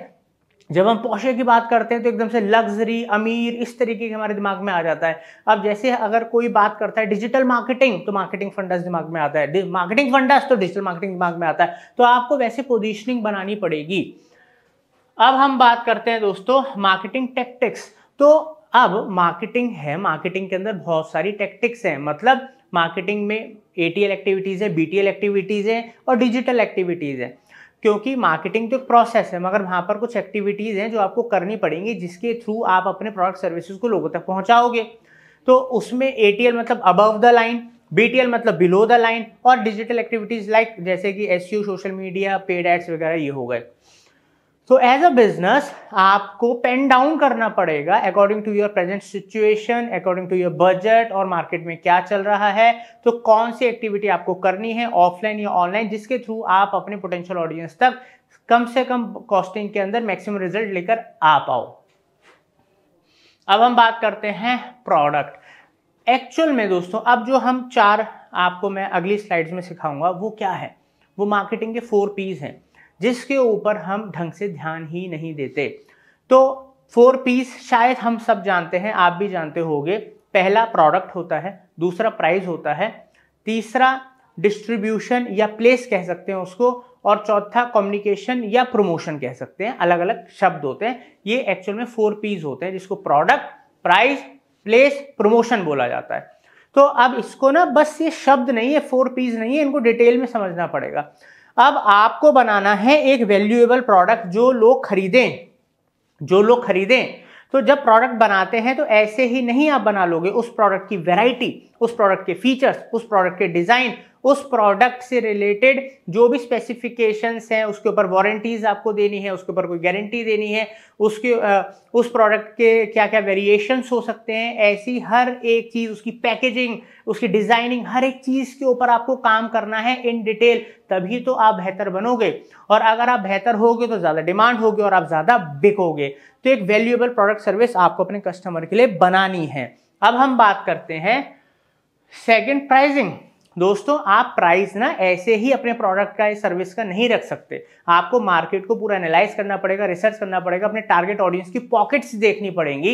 जब हम पोशे की बात करते हैं तो एकदम से लग्जरी अमीर इस तरीके के हमारे दिमाग में आ जाता है अब जैसे अगर कोई बात करता है डिजिटल मार्केटिंग तो मार्केटिंग फंडस दिमाग में आता है मार्केटिंग फंडस तो डिजिटल मार्केटिंग दिमाग में आता है तो आपको वैसे पोजिशनिंग बनानी पड़ेगी अब हम बात करते हैं दोस्तों मार्केटिंग टेक्टिक्स तो अब मार्केटिंग है मार्केटिंग के अंदर बहुत सारी टेक्टिक्स हैं मतलब मार्केटिंग में ए एक्टिविटीज़ है बी एक्टिविटीज़ है और डिजिटल एक्टिविटीज़ हैं क्योंकि मार्केटिंग तो एक प्रोसेस है मगर वहाँ पर कुछ एक्टिविटीज़ हैं जो आपको करनी पड़ेंगी जिसके थ्रू आप अपने प्रोडक्ट सर्विसेज को लोगों तक पहुँचाओगे तो उसमें ए मतलब अबव द लाइन बी मतलब बिलो द लाइन और डिजिटल एक्टिविटीज़ लाइक जैसे कि S social media paid ads वगैरह ये हो गए तो एज अ बिजनेस आपको पेन डाउन करना पड़ेगा according to your present situation according to your budget और मार्केट में क्या चल रहा है तो कौन सी एक्टिविटी आपको करनी है ऑफलाइन या ऑनलाइन जिसके थ्रू आप अपने पोटेंशियल ऑडियंस तक कम से कम कॉस्टिंग के अंदर मैक्सिमम रिजल्ट लेकर आ पाओ अब हम बात करते हैं प्रोडक्ट एक्चुअल में दोस्तों अब जो हम चार आपको मैं अगली स्लाइड्स में सिखाऊंगा वो क्या है वो मार्केटिंग के फोर पीस हैं जिसके ऊपर हम ढंग से ध्यान ही नहीं देते तो फोर पीस शायद हम सब जानते हैं आप भी जानते होंगे पहला प्रोडक्ट होता है दूसरा प्राइस होता है तीसरा डिस्ट्रीब्यूशन या प्लेस कह सकते हैं उसको और चौथा कम्युनिकेशन या प्रमोशन कह सकते हैं अलग अलग शब्द होते हैं ये एक्चुअल में फोर पीस होते हैं जिसको प्रोडक्ट प्राइस प्लेस प्रमोशन बोला जाता है तो अब इसको ना बस ये शब्द नहीं है फोर पीस नहीं है इनको डिटेल में समझना पड़ेगा अब आपको बनाना है एक वैल्यूएबल प्रोडक्ट जो लोग खरीदें जो लोग खरीदें तो जब प्रोडक्ट बनाते हैं तो ऐसे ही नहीं आप बना लोगे उस प्रोडक्ट की वैरायटी उस प्रोडक्ट के फीचर्स उस प्रोडक्ट के डिज़ाइन उस प्रोडक्ट से रिलेटेड जो भी स्पेसिफिकेशंस हैं उसके ऊपर वारंटीज आपको देनी है उसके ऊपर कोई गारंटी देनी है उसके उस प्रोडक्ट के क्या क्या वेरिएशंस हो सकते हैं ऐसी हर एक चीज़ उसकी पैकेजिंग उसकी डिज़ाइनिंग हर एक चीज़ के ऊपर आपको काम करना है इन डिटेल तभी तो आप बेहतर बनोगे और अगर आप बेहतर होगे तो ज़्यादा डिमांड होगी और आप ज़्यादा बिकोगे तो एक वैल्यूएबल प्रोडक्ट सर्विस आपको अपने कस्टमर के लिए बनानी है अब हम बात करते हैं सेकेंड प्राइजिंग दोस्तों आप प्राइस ना ऐसे ही अपने प्रोडक्ट का या सर्विस का नहीं रख सकते आपको मार्केट को पूरा एनालाइज करना पड़ेगा रिसर्च करना पड़ेगा अपने टारगेट ऑडियंस की पॉकेट्स देखनी पड़ेंगी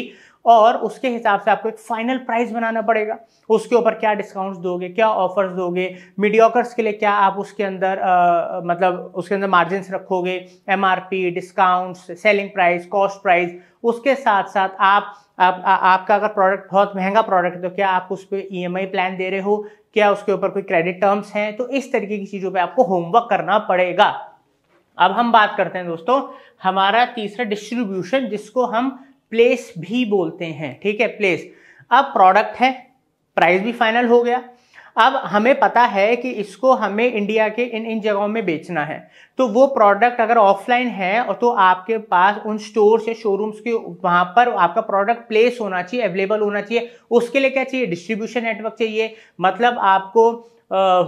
और उसके हिसाब से आपको एक फाइनल प्राइस बनाना पड़ेगा उसके ऊपर क्या डिस्काउंट्स दोगे क्या ऑफर्स दोगे मीडियोकर्स के लिए क्या आप उसके अंदर आ, मतलब उसके अंदर मार्जिन रखोगे MRP discounts selling price cost price उसके साथ साथ आप आप, आ, आपका अगर प्रोडक्ट बहुत महंगा प्रोडक्ट है तो क्या आप उस पर ई प्लान दे रहे हो क्या उसके ऊपर कोई क्रेडिट टर्म्स हैं तो इस तरीके की चीज़ों पे आपको होमवर्क करना पड़ेगा अब हम बात करते हैं दोस्तों हमारा तीसरा डिस्ट्रीब्यूशन जिसको हम प्लेस भी बोलते हैं ठीक है प्लेस अब प्रोडक्ट है प्राइस भी फाइनल हो गया अब हमें पता है कि इसको हमें इंडिया के इन इन जगहों में बेचना है तो वो प्रोडक्ट अगर ऑफलाइन है और तो आपके पास उन स्टोर या शोरूम्स के वहां पर आपका प्रोडक्ट प्लेस होना चाहिए अवेलेबल होना चाहिए उसके लिए क्या चाहिए डिस्ट्रीब्यूशन नेटवर्क चाहिए मतलब आपको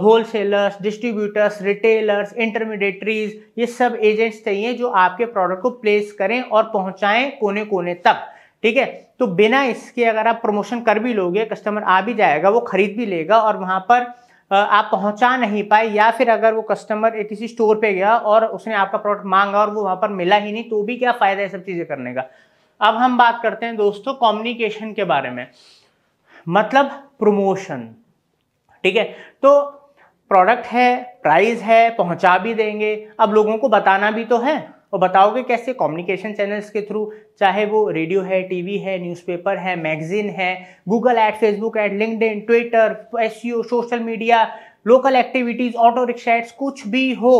wholesalers distributors retailers intermediaries ये सब एजेंट्स चाहिए जो आपके प्रोडक्ट को प्लेस करें और पहुंचाएं कोने कोने तक ठीक है तो बिना इसके अगर आप प्रमोशन कर भी लोगे कस्टमर आ भी जाएगा वो खरीद भी लेगा और वहाँ पर आप पहुंचा नहीं पाए या फिर अगर वो कस्टमर एक किसी स्टोर पे गया और उसने आपका प्रोडक्ट मांगा और वो वहाँ पर मिला ही नहीं तो भी क्या फ़ायदा है सब चीज़ें करने का अब हम बात करते हैं दोस्तों कम्युनिकेशन के बारे में मतलब प्रमोशन ठीक है तो प्रोडक्ट है प्राइस है पहुंचा भी देंगे अब लोगों को बताना भी तो है और बताओगे कैसे कम्युनिकेशन चैनल्स के थ्रू चाहे वो रेडियो है टीवी है न्यूज़पेपर है मैगजीन है Google ad Facebook ad LinkedIn Twitter S social media local activities auto rickshaw ads कुछ भी हो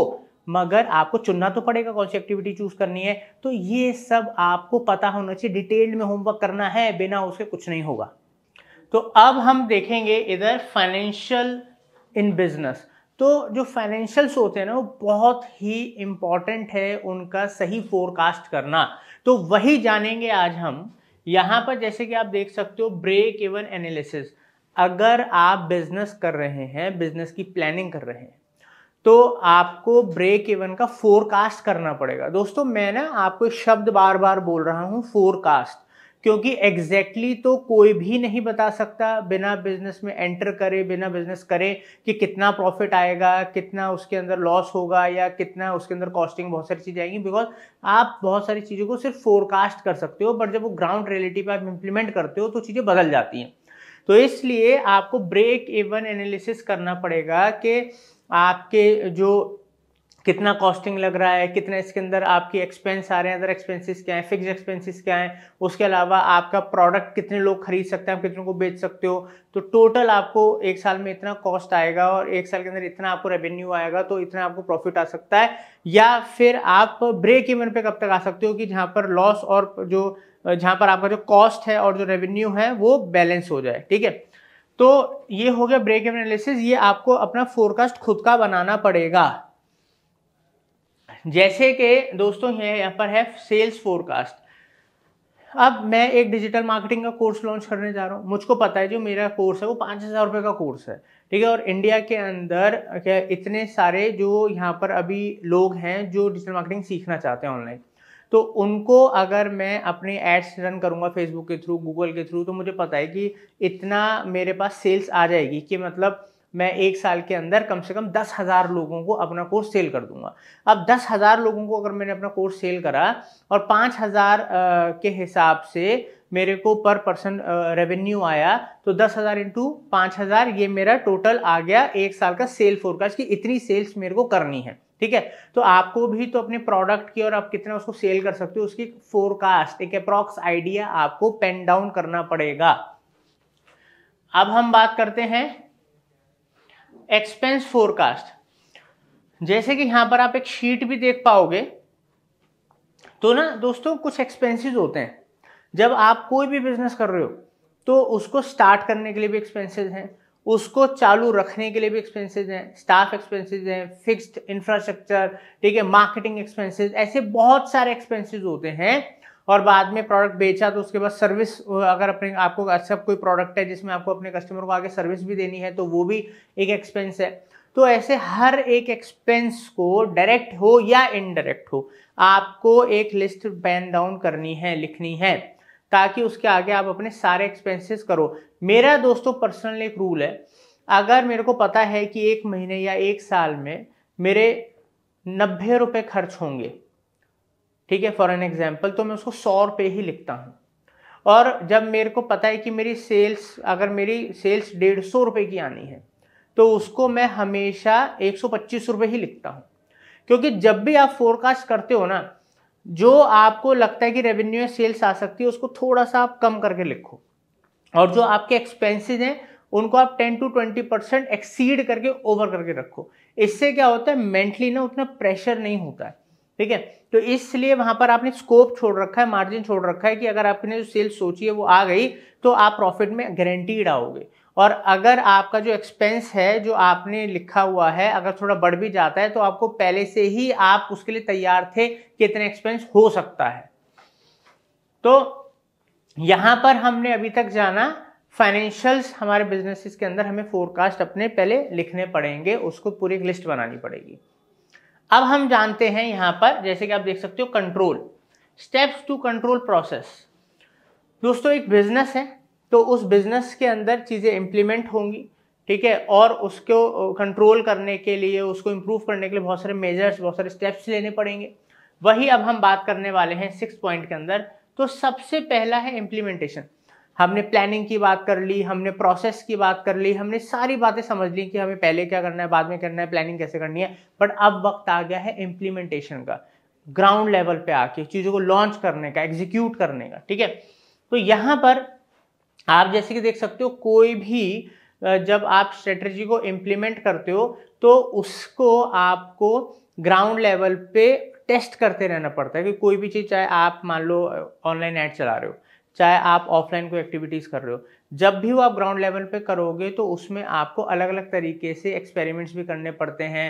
मगर आपको चुनना तो पड़ेगा कौन सी एक्टिविटी चूज करनी है तो ये सब आपको पता होना चाहिए डिटेल में होमवर्क करना है बिना उसके कुछ नहीं होगा तो अब हम देखेंगे इधर फाइनेंशियल इन बिजनेस तो जो फाइनेंशियल्स होते हैं ना वो बहुत ही इम्पॉर्टेंट है उनका सही फोरकास्ट करना तो वही जानेंगे आज हम यहाँ पर जैसे कि आप देख सकते हो ब्रेक इवन एनालिसिस अगर आप बिजनेस कर रहे हैं बिजनेस की प्लानिंग कर रहे हैं तो आपको ब्रेक इवन का फोरकास्ट करना पड़ेगा दोस्तों मैं ना आपको शब्द बार बार बोल रहा हूँ फोरकास्ट क्योंकि एग्जैक्टली exactly तो कोई भी नहीं बता सकता बिना बिजनेस में एंटर करे बिना बिजनेस करे कि कितना प्रॉफिट आएगा कितना उसके अंदर लॉस होगा या कितना उसके अंदर कॉस्टिंग बहुत सारी चीज़ें आएंगी बिकॉज आप बहुत सारी चीज़ों को सिर्फ फोरकास्ट कर सकते हो बट जब वो ग्राउंड रियलिटी पर आप इंप्लीमेंट करते हो तो चीज़ें बदल जाती हैं तो इसलिए आपको ब्रेक इवन एनालिसिस करना पड़ेगा कि आपके जो कितना कॉस्टिंग लग रहा है कितने इसके अंदर आपकी एक्सपेंस आ रहे हैं अदर एक्सपेंसेस क्या है फिक्स एक्सपेंसेस क्या हैं उसके अलावा आपका प्रोडक्ट कितने लोग खरीद सकते हैं आप कितने को बेच सकते हो तो टोटल आपको एक साल में इतना कॉस्ट आएगा और एक साल के अंदर इतना आपको रेवेन्यू आएगा तो इतना आपको प्रॉफिट आ सकता है या फिर आप ब्रेक इवन पे कब तक आ सकते हो कि जहाँ पर लॉस और जो जहाँ पर आपका जो कॉस्ट है और जो रेवेन्यू है वो बैलेंस हो जाए ठीक है तो ये हो गया ब्रेक इवन एनालिसिस ये आपको अपना फोरकास्ट खुद का बनाना पड़ेगा जैसे कि दोस्तों ये यहाँ पर है सेल्स फोरकास्ट अब मैं एक डिजिटल मार्केटिंग का कोर्स लॉन्च करने जा रहा हूँ मुझको पता है जो मेरा कोर्स है वो पाँच हज़ार रुपये का कोर्स है ठीक है और इंडिया के अंदर क्या इतने सारे जो यहाँ पर अभी लोग हैं जो डिजिटल मार्केटिंग सीखना चाहते हैं ऑनलाइन तो उनको अगर मैं अपने एड्स रन करूँगा फेसबुक के थ्रू गूगल के थ्रू तो मुझे पता है कि इतना मेरे पास सेल्स आ जाएगी कि मतलब मैं एक साल के अंदर कम से कम दस हज़ार लोगों को अपना कोर्स सेल कर दूंगा अब दस हज़ार लोगों को अगर मैंने अपना कोर्स सेल करा और पाँच हज़ार के हिसाब से मेरे को पर पर्सन रेवेन्यू आया तो दस हज़ार इंटू पाँच हज़ार ये मेरा टोटल आ गया एक साल का सेल फोरकास्ट कि इतनी सेल्स मेरे को करनी है ठीक है तो आपको भी तो अपने प्रोडक्ट की और आप कितना उसको सेल कर सकते हो उसकी फोरकास्ट एक अप्रॉक्स आइडिया आपको पेन डाउन करना पड़ेगा अब हम बात करते हैं एक्सपेंस फोरकास्ट जैसे कि यहां पर आप एक शीट भी देख पाओगे तो ना दोस्तों कुछ एक्सपेंसेस होते हैं जब आप कोई भी बिजनेस कर रहे हो तो उसको स्टार्ट करने के लिए भी एक्सपेंसेस हैं उसको चालू रखने के लिए भी एक्सपेंसेस हैं स्टाफ एक्सपेंसेस हैं फिक्स्ड इंफ्रास्ट्रक्चर ठीक है मार्केटिंग एक्सपेंसेस ऐसे बहुत सारे एक्सपेंसेस होते हैं और बाद में प्रोडक्ट बेचा तो उसके बाद सर्विस अगर अपने आपको अच्छा कोई प्रोडक्ट है जिसमें आपको अपने कस्टमर को आगे सर्विस भी देनी है तो वो भी एक एक्सपेंस है तो ऐसे हर एक एक्सपेंस को डायरेक्ट हो या इनडायरेक्ट हो आपको एक लिस्ट बैन डाउन करनी है लिखनी है ताकि उसके आगे आप अपने सारे एक्सपेंसेस करो मेरा दोस्तों पर्सनल एक रूल है अगर मेरे को पता है कि एक महीने या एक साल में मेरे नब्बे रुपये खर्च होंगे ठीक है फॉर एन एग्जाम्पल तो मैं उसको सौ रुपये ही लिखता हूँ और जब मेरे को पता है कि मेरी सेल्स अगर मेरी सेल्स डेढ़ सौ रुपये की आनी है तो उसको मैं हमेशा एक सौ पच्चीस रुपये ही लिखता हूँ क्योंकि जब भी आप फोरकास्ट करते हो ना जो आपको लगता है कि रेवेन्यू या सेल्स आ सकती है उसको थोड़ा सा आप कम करके लिखो और जो आपके एक्सपेंसेस हैं उनको आप ten to twenty percent exceed करके ओवर करके रखो इससे क्या होता है मेंटली ना उतना प्रेशर नहीं होता है ठीक है तो इसलिए वहां पर आपने स्कोप छोड़ रखा है मार्जिन छोड़ रखा है कि अगर आपने जो सेल्स सोची है वो आ गई तो आप प्रॉफिट में गारंटीड आओगे और अगर आपका जो एक्सपेंस है जो आपने लिखा हुआ है अगर थोड़ा बढ़ भी जाता है तो आपको पहले से ही आप उसके लिए तैयार थे कि इतना एक्सपेंस हो सकता है तो यहां पर हमने अभी तक जाना फाइनेंशियल्स हमारे बिजनेसेस के अंदर हमें फोरकास्ट अपने पहले लिखने पड़ेंगे उसको पूरी एक लिस्ट बनानी पड़ेगी अब हम जानते हैं यहां पर जैसे कि आप देख सकते हो control steps to control process दोस्तों एक बिजनेस है तो उस बिजनेस के अंदर चीज़ें इंप्लीमेंट होंगी ठीक है और उसको कंट्रोल करने के लिए उसको इम्प्रूव करने के लिए बहुत सारे मेजर्स बहुत सारे स्टेप्स लेने पड़ेंगे वही अब हम बात करने वाले हैं सिक्स पॉइंट के अंदर तो सबसे पहला है इम्प्लीमेंटेशन हमने प्लानिंग की बात कर ली हमने प्रोसेस की बात कर ली हमने सारी बातें समझ ली कि हमें पहले क्या करना है बाद में करना है प्लानिंग कैसे करनी है बट अब वक्त आ गया है इम्प्लीमेंटेशन का ग्राउंड लेवल पे आके चीज़ों को लॉन्च करने का एग्जीक्यूट करने का ठीक है तो यहाँ पर आप जैसे कि देख सकते हो कोई भी जब आप स्ट्रेटजी को इम्प्लीमेंट करते हो तो उसको आपको ग्राउंड लेवल पे टेस्ट करते रहना पड़ता है कि कोई भी चीज़ चाहे आप मान लो ऑनलाइन ऐड चला रहे हो चाहे आप ऑफलाइन कोई एक्टिविटीज़ कर रहे हो जब भी वो आप ग्राउंड लेवल पे करोगे तो उसमें आपको अलग अलग तरीके से एक्सपेरिमेंट्स भी करने पड़ते हैं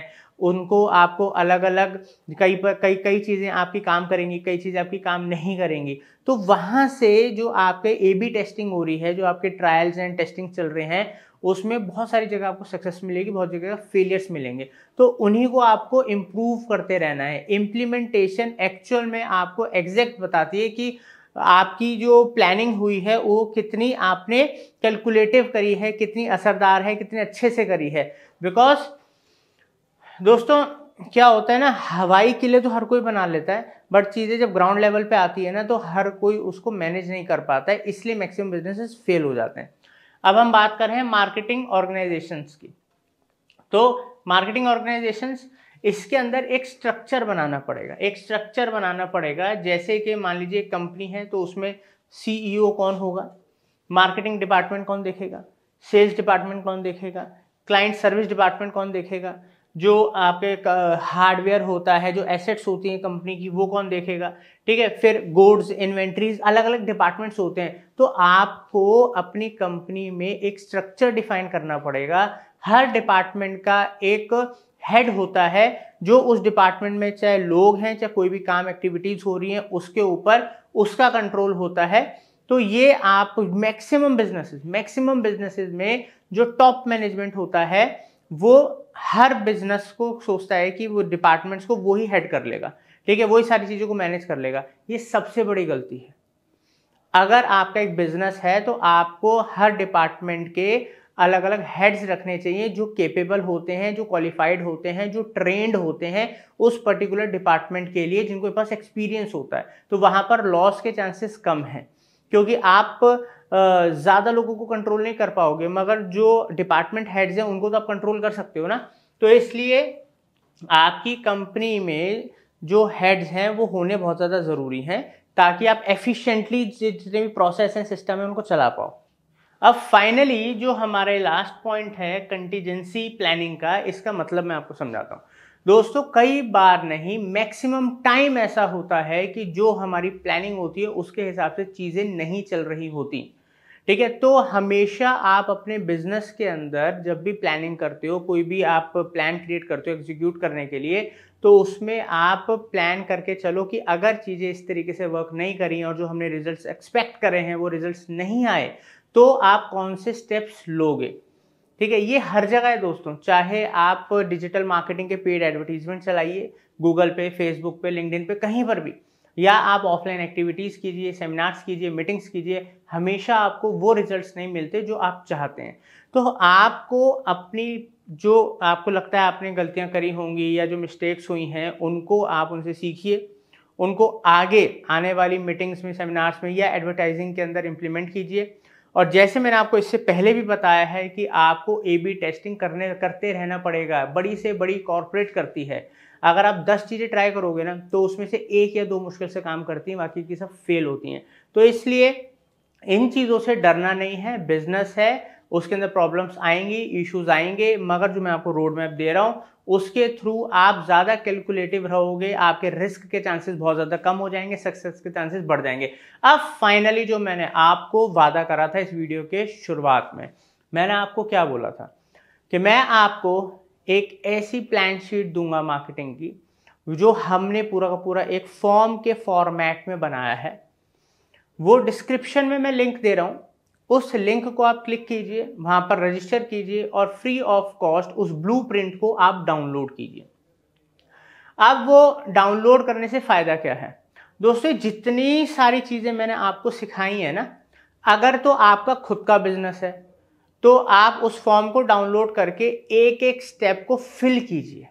उनको आपको अलग अलग कई पर कई कई चीज़ें आपकी काम करेंगी कई चीज़ें आपकी काम नहीं करेंगी तो वहाँ से जो आपके ए बी टेस्टिंग हो रही है जो आपके ट्रायल्स एंड टेस्टिंग चल रहे हैं उसमें बहुत सारी जगह आपको सक्सेस मिलेगी बहुत जगह फेलियर्स मिलेंगे तो उन्हीं को आपको इम्प्रूव करते रहना है इम्प्लीमेंटेशन एक्चुअल में आपको एग्जैक्ट बताती है कि आपकी जो प्लानिंग हुई है वो कितनी आपने कैलकुलेटिव करी है कितनी असरदार है कितनी अच्छे से करी है बिकॉज दोस्तों क्या होता है ना हवाई किले तो हर कोई बना लेता है बट चीज़ें जब ग्राउंड लेवल पे आती है ना तो हर कोई उसको मैनेज नहीं कर पाता है इसलिए मैक्सिमम बिजनेसेस फेल हो जाते हैं अब हम बात कर रहे हैं मार्केटिंग ऑर्गेनाइजेशंस की तो मार्केटिंग ऑर्गेनाइजेशंस इसके अंदर एक स्ट्रक्चर बनाना पड़ेगा एक स्ट्रक्चर बनाना पड़ेगा जैसे कि मान लीजिए कंपनी है तो उसमें सीईओ e कौन होगा मार्केटिंग डिपार्टमेंट कौन देखेगा सेल्स डिपार्टमेंट कौन देखेगा क्लाइंट सर्विस डिपार्टमेंट कौन देखेगा जो आपके हार्डवेयर होता है जो एसेट्स होती हैं कंपनी की वो कौन देखेगा ठीक है फिर गोड्स इन्वेंट्रीज अलग अलग डिपार्टमेंट्स होते हैं तो आपको अपनी कंपनी में एक स्ट्रक्चर डिफाइन करना पड़ेगा हर डिपार्टमेंट का एक हेड होता है जो उस डिपार्टमेंट में चाहे लोग हैं चाहे कोई भी काम एक्टिविटीज़ हो रही हैं उसके ऊपर उसका कंट्रोल होता है तो ये आप मैक्सिमम बिजनेसेस मैक्सिमम बिजनेसेस में जो टॉप मैनेजमेंट होता है वो हर बिजनेस को सोचता है कि वो डिपार्टमेंट्स को वो ही हेड कर लेगा ठीक है वही सारी चीज़ों को मैनेज कर लेगा ये सबसे बड़ी गलती है अगर आपका एक बिजनेस है तो आपको हर डिपार्टमेंट के अलग अलग हेड्स रखने चाहिए जो केपेबल होते हैं जो क्वालिफाइड होते हैं जो ट्रेंड होते हैं उस पर्टिकुलर डिपार्टमेंट के लिए जिनके पास एक्सपीरियंस होता है तो वहाँ पर लॉस के चांसेस कम हैं क्योंकि आप ज़्यादा लोगों को कंट्रोल नहीं कर पाओगे मगर जो डिपार्टमेंट हेड्स हैं उनको तो आप कंट्रोल कर सकते हो ना तो इसलिए आपकी कंपनी में जो हेड्स हैं वो होने बहुत ज़्यादा ज़रूरी हैं ताकि आप एफिशिएंटली जितने भी प्रोसेस हैं सिस्टम है उनको चला पाओ अब फाइनली जो हमारे लास्ट पॉइंट है कंटीजेंसी प्लानिंग का इसका मतलब मैं आपको समझाता हूँ दोस्तों कई बार नहीं मैक्सिमम टाइम ऐसा होता है कि जो हमारी प्लानिंग होती है उसके हिसाब से चीज़ें नहीं चल रही होती ठीक है तो हमेशा आप अपने बिजनेस के अंदर जब भी प्लानिंग करते हो कोई भी आप प्लान क्रिएट करते हो एग्जीक्यूट करने के लिए तो उसमें आप प्लान करके चलो कि अगर चीज़ें इस तरीके से वर्क नहीं करी और जो हमने रिजल्ट्स एक्सपेक्ट करे हैं वो रिजल्ट्स नहीं आए तो आप कौन से स्टेप्स लोगे ठीक है ये हर जगह है दोस्तों चाहे आप डिजिटल मार्केटिंग के पेड एडवर्टीजमेंट चलाइए गूगल पे फेसबुक पे लिंकड पे कहीं पर भी या आप ऑफलाइन एक्टिविटीज़ कीजिए सेमिनार्स कीजिए मीटिंग्स कीजिए हमेशा आपको वो रिजल्ट्स नहीं मिलते जो आप चाहते हैं तो आपको अपनी जो आपको लगता है आपने गलतियां करी होंगी या जो मिस्टेक्स हुई हैं उनको आप उनसे सीखिए उनको आगे आने वाली मीटिंग्स में सेमिनार्स में या एडवर्टाइजिंग के अंदर इम्प्लीमेंट कीजिए और जैसे मैंने आपको इससे पहले भी बताया है कि आपको ए बी टेस्टिंग करने करते रहना पड़ेगा बड़ी से बड़ी कॉरपोरेट करती है अगर आप दस चीज़ें ट्राई करोगे ना तो उसमें से एक या दो मुश्किल से काम करती हैं बाकी की सब फेल होती हैं तो इसलिए इन चीज़ों से डरना नहीं है बिजनेस है उसके अंदर प्रॉब्लम्स आएंगी इश्यूज आएंगे मगर जो मैं आपको रोड मैप दे रहा हूँ उसके थ्रू आप ज़्यादा कैलकुलेटिव रहोगे आपके रिस्क के चांसेस बहुत ज़्यादा कम हो जाएंगे सक्सेस के चांसेस बढ़ जाएंगे अब फाइनली जो मैंने आपको वादा करा था इस वीडियो के शुरुआत में मैंने आपको क्या बोला था कि मैं आपको एक ऐसी प्लान शीट दूंगा मार्केटिंग की जो हमने पूरा का पूरा एक फॉर्म के फॉर्मेट में बनाया है वो डिस्क्रिप्शन में मैं लिंक दे रहा हूँ उस लिंक को आप क्लिक कीजिए वहाँ पर रजिस्टर कीजिए और फ्री ऑफ कॉस्ट उस ब्लू को आप डाउनलोड कीजिए अब वो डाउनलोड करने से फ़ायदा क्या है दोस्तों जितनी सारी चीज़ें मैंने आपको सिखाई हैं ना अगर तो आपका खुद का बिजनेस है तो आप उस फॉर्म को डाउनलोड करके एक एक स्टेप को फिल कीजिए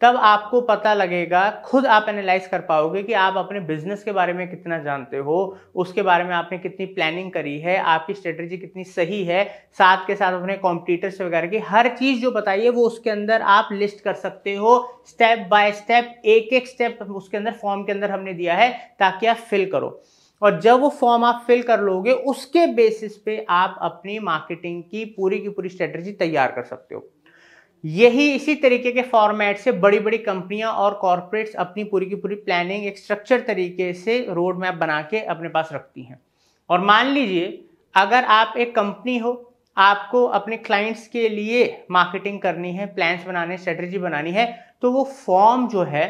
तब आपको पता लगेगा खुद आप एनालाइज कर पाओगे कि आप अपने बिजनेस के बारे में कितना जानते हो उसके बारे में आपने कितनी प्लानिंग करी है आपकी स्ट्रेटजी कितनी सही है साथ के साथ अपने कॉम्पिटिटर्स वगैरह की हर चीज़ जो बताइए वो उसके अंदर आप लिस्ट कर सकते हो स्टेप बाय स्टेप एक एक स्टेप उसके अंदर फॉर्म के अंदर हमने दिया है ताकि आप फिल करो और जब वो फॉर्म आप फिल कर लोगे उसके बेसिस पे आप अपनी मार्केटिंग की पूरी की पूरी स्ट्रेटजी तैयार कर सकते हो यही इसी तरीके के फॉर्मेट से बड़ी बड़ी कंपनियां और कॉरपोरेट्स अपनी पूरी की पूरी प्लानिंग एक स्ट्रक्चर तरीके से रोड मैप बना के अपने पास रखती हैं और मान लीजिए अगर आप एक कंपनी हो आपको अपने क्लाइंट्स के लिए मार्केटिंग करनी है प्लान्स बनाने स्ट्रेटजी बनानी है तो वो फॉर्म जो है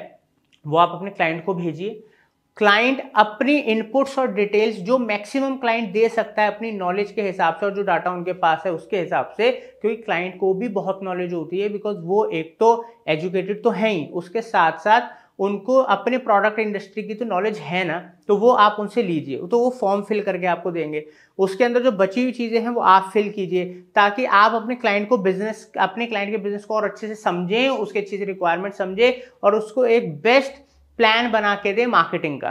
वो आप अपने क्लाइंट को भेजिए क्लाइंट अपनी इनपुट्स और डिटेल्स जो मैक्सिमम क्लाइंट दे सकता है अपनी नॉलेज के हिसाब से और जो डाटा उनके पास है उसके हिसाब से क्योंकि क्लाइंट को भी बहुत नॉलेज होती है बिकॉज वो एक तो एजुकेटेड तो है ही उसके साथ साथ उनको अपने प्रोडक्ट इंडस्ट्री की तो नॉलेज है ना तो वो आप उनसे लीजिए तो वो फॉर्म फिल करके आपको देंगे उसके अंदर जो बची हुई चीज़ें हैं वो आप फिल कीजिए ताकि आप अपने क्लाइंट को बिजनेस अपने क्लाइंट के बिजनेस को और अच्छे से समझें उसके अच्छे से रिक्वायरमेंट समझें और उसको एक बेस्ट प्लान बना के दे मार्केटिंग का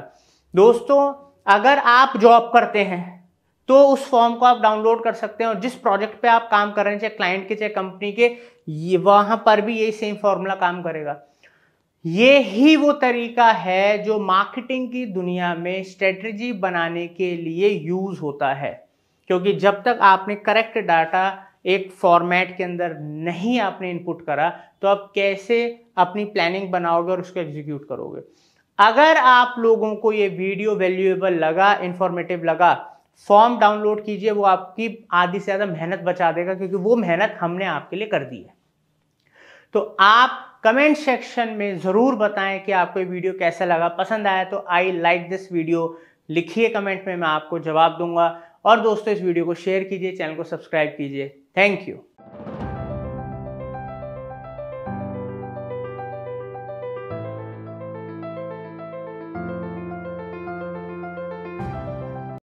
दोस्तों अगर आप जॉब करते हैं तो उस फॉर्म को आप डाउनलोड कर सकते हैं और जिस प्रोजेक्ट पे आप काम कर रहे हैं चाहे क्लाइंट के चाहे कंपनी के ये वहां पर भी यही सेम फॉर्मूला काम करेगा ये ही वो तरीका है जो मार्केटिंग की दुनिया में स्ट्रेटजी बनाने के लिए यूज होता है क्योंकि जब तक आपने करेक्ट डाटा एक फॉर्मेट के अंदर नहीं आपने इनपुट करा तो आप कैसे अपनी प्लानिंग बनाओगे और उसको एग्जीक्यूट करोगे अगर आप लोगों को ये वीडियो वैल्यूएबल लगा इंफॉर्मेटिव लगा फॉर्म डाउनलोड कीजिए वो आपकी आधी से ज़्यादा मेहनत बचा देगा क्योंकि वो मेहनत हमने आपके लिए कर दी है तो आप कमेंट सेक्शन में ज़रूर बताएं कि आपको ये वीडियो कैसा लगा पसंद आया तो आई लाइक दिस वीडियो लिखिए कमेंट में मैं आपको जवाब दूंगा और दोस्तों इस वीडियो को शेयर कीजिए चैनल को सब्सक्राइब कीजिए थैंक यू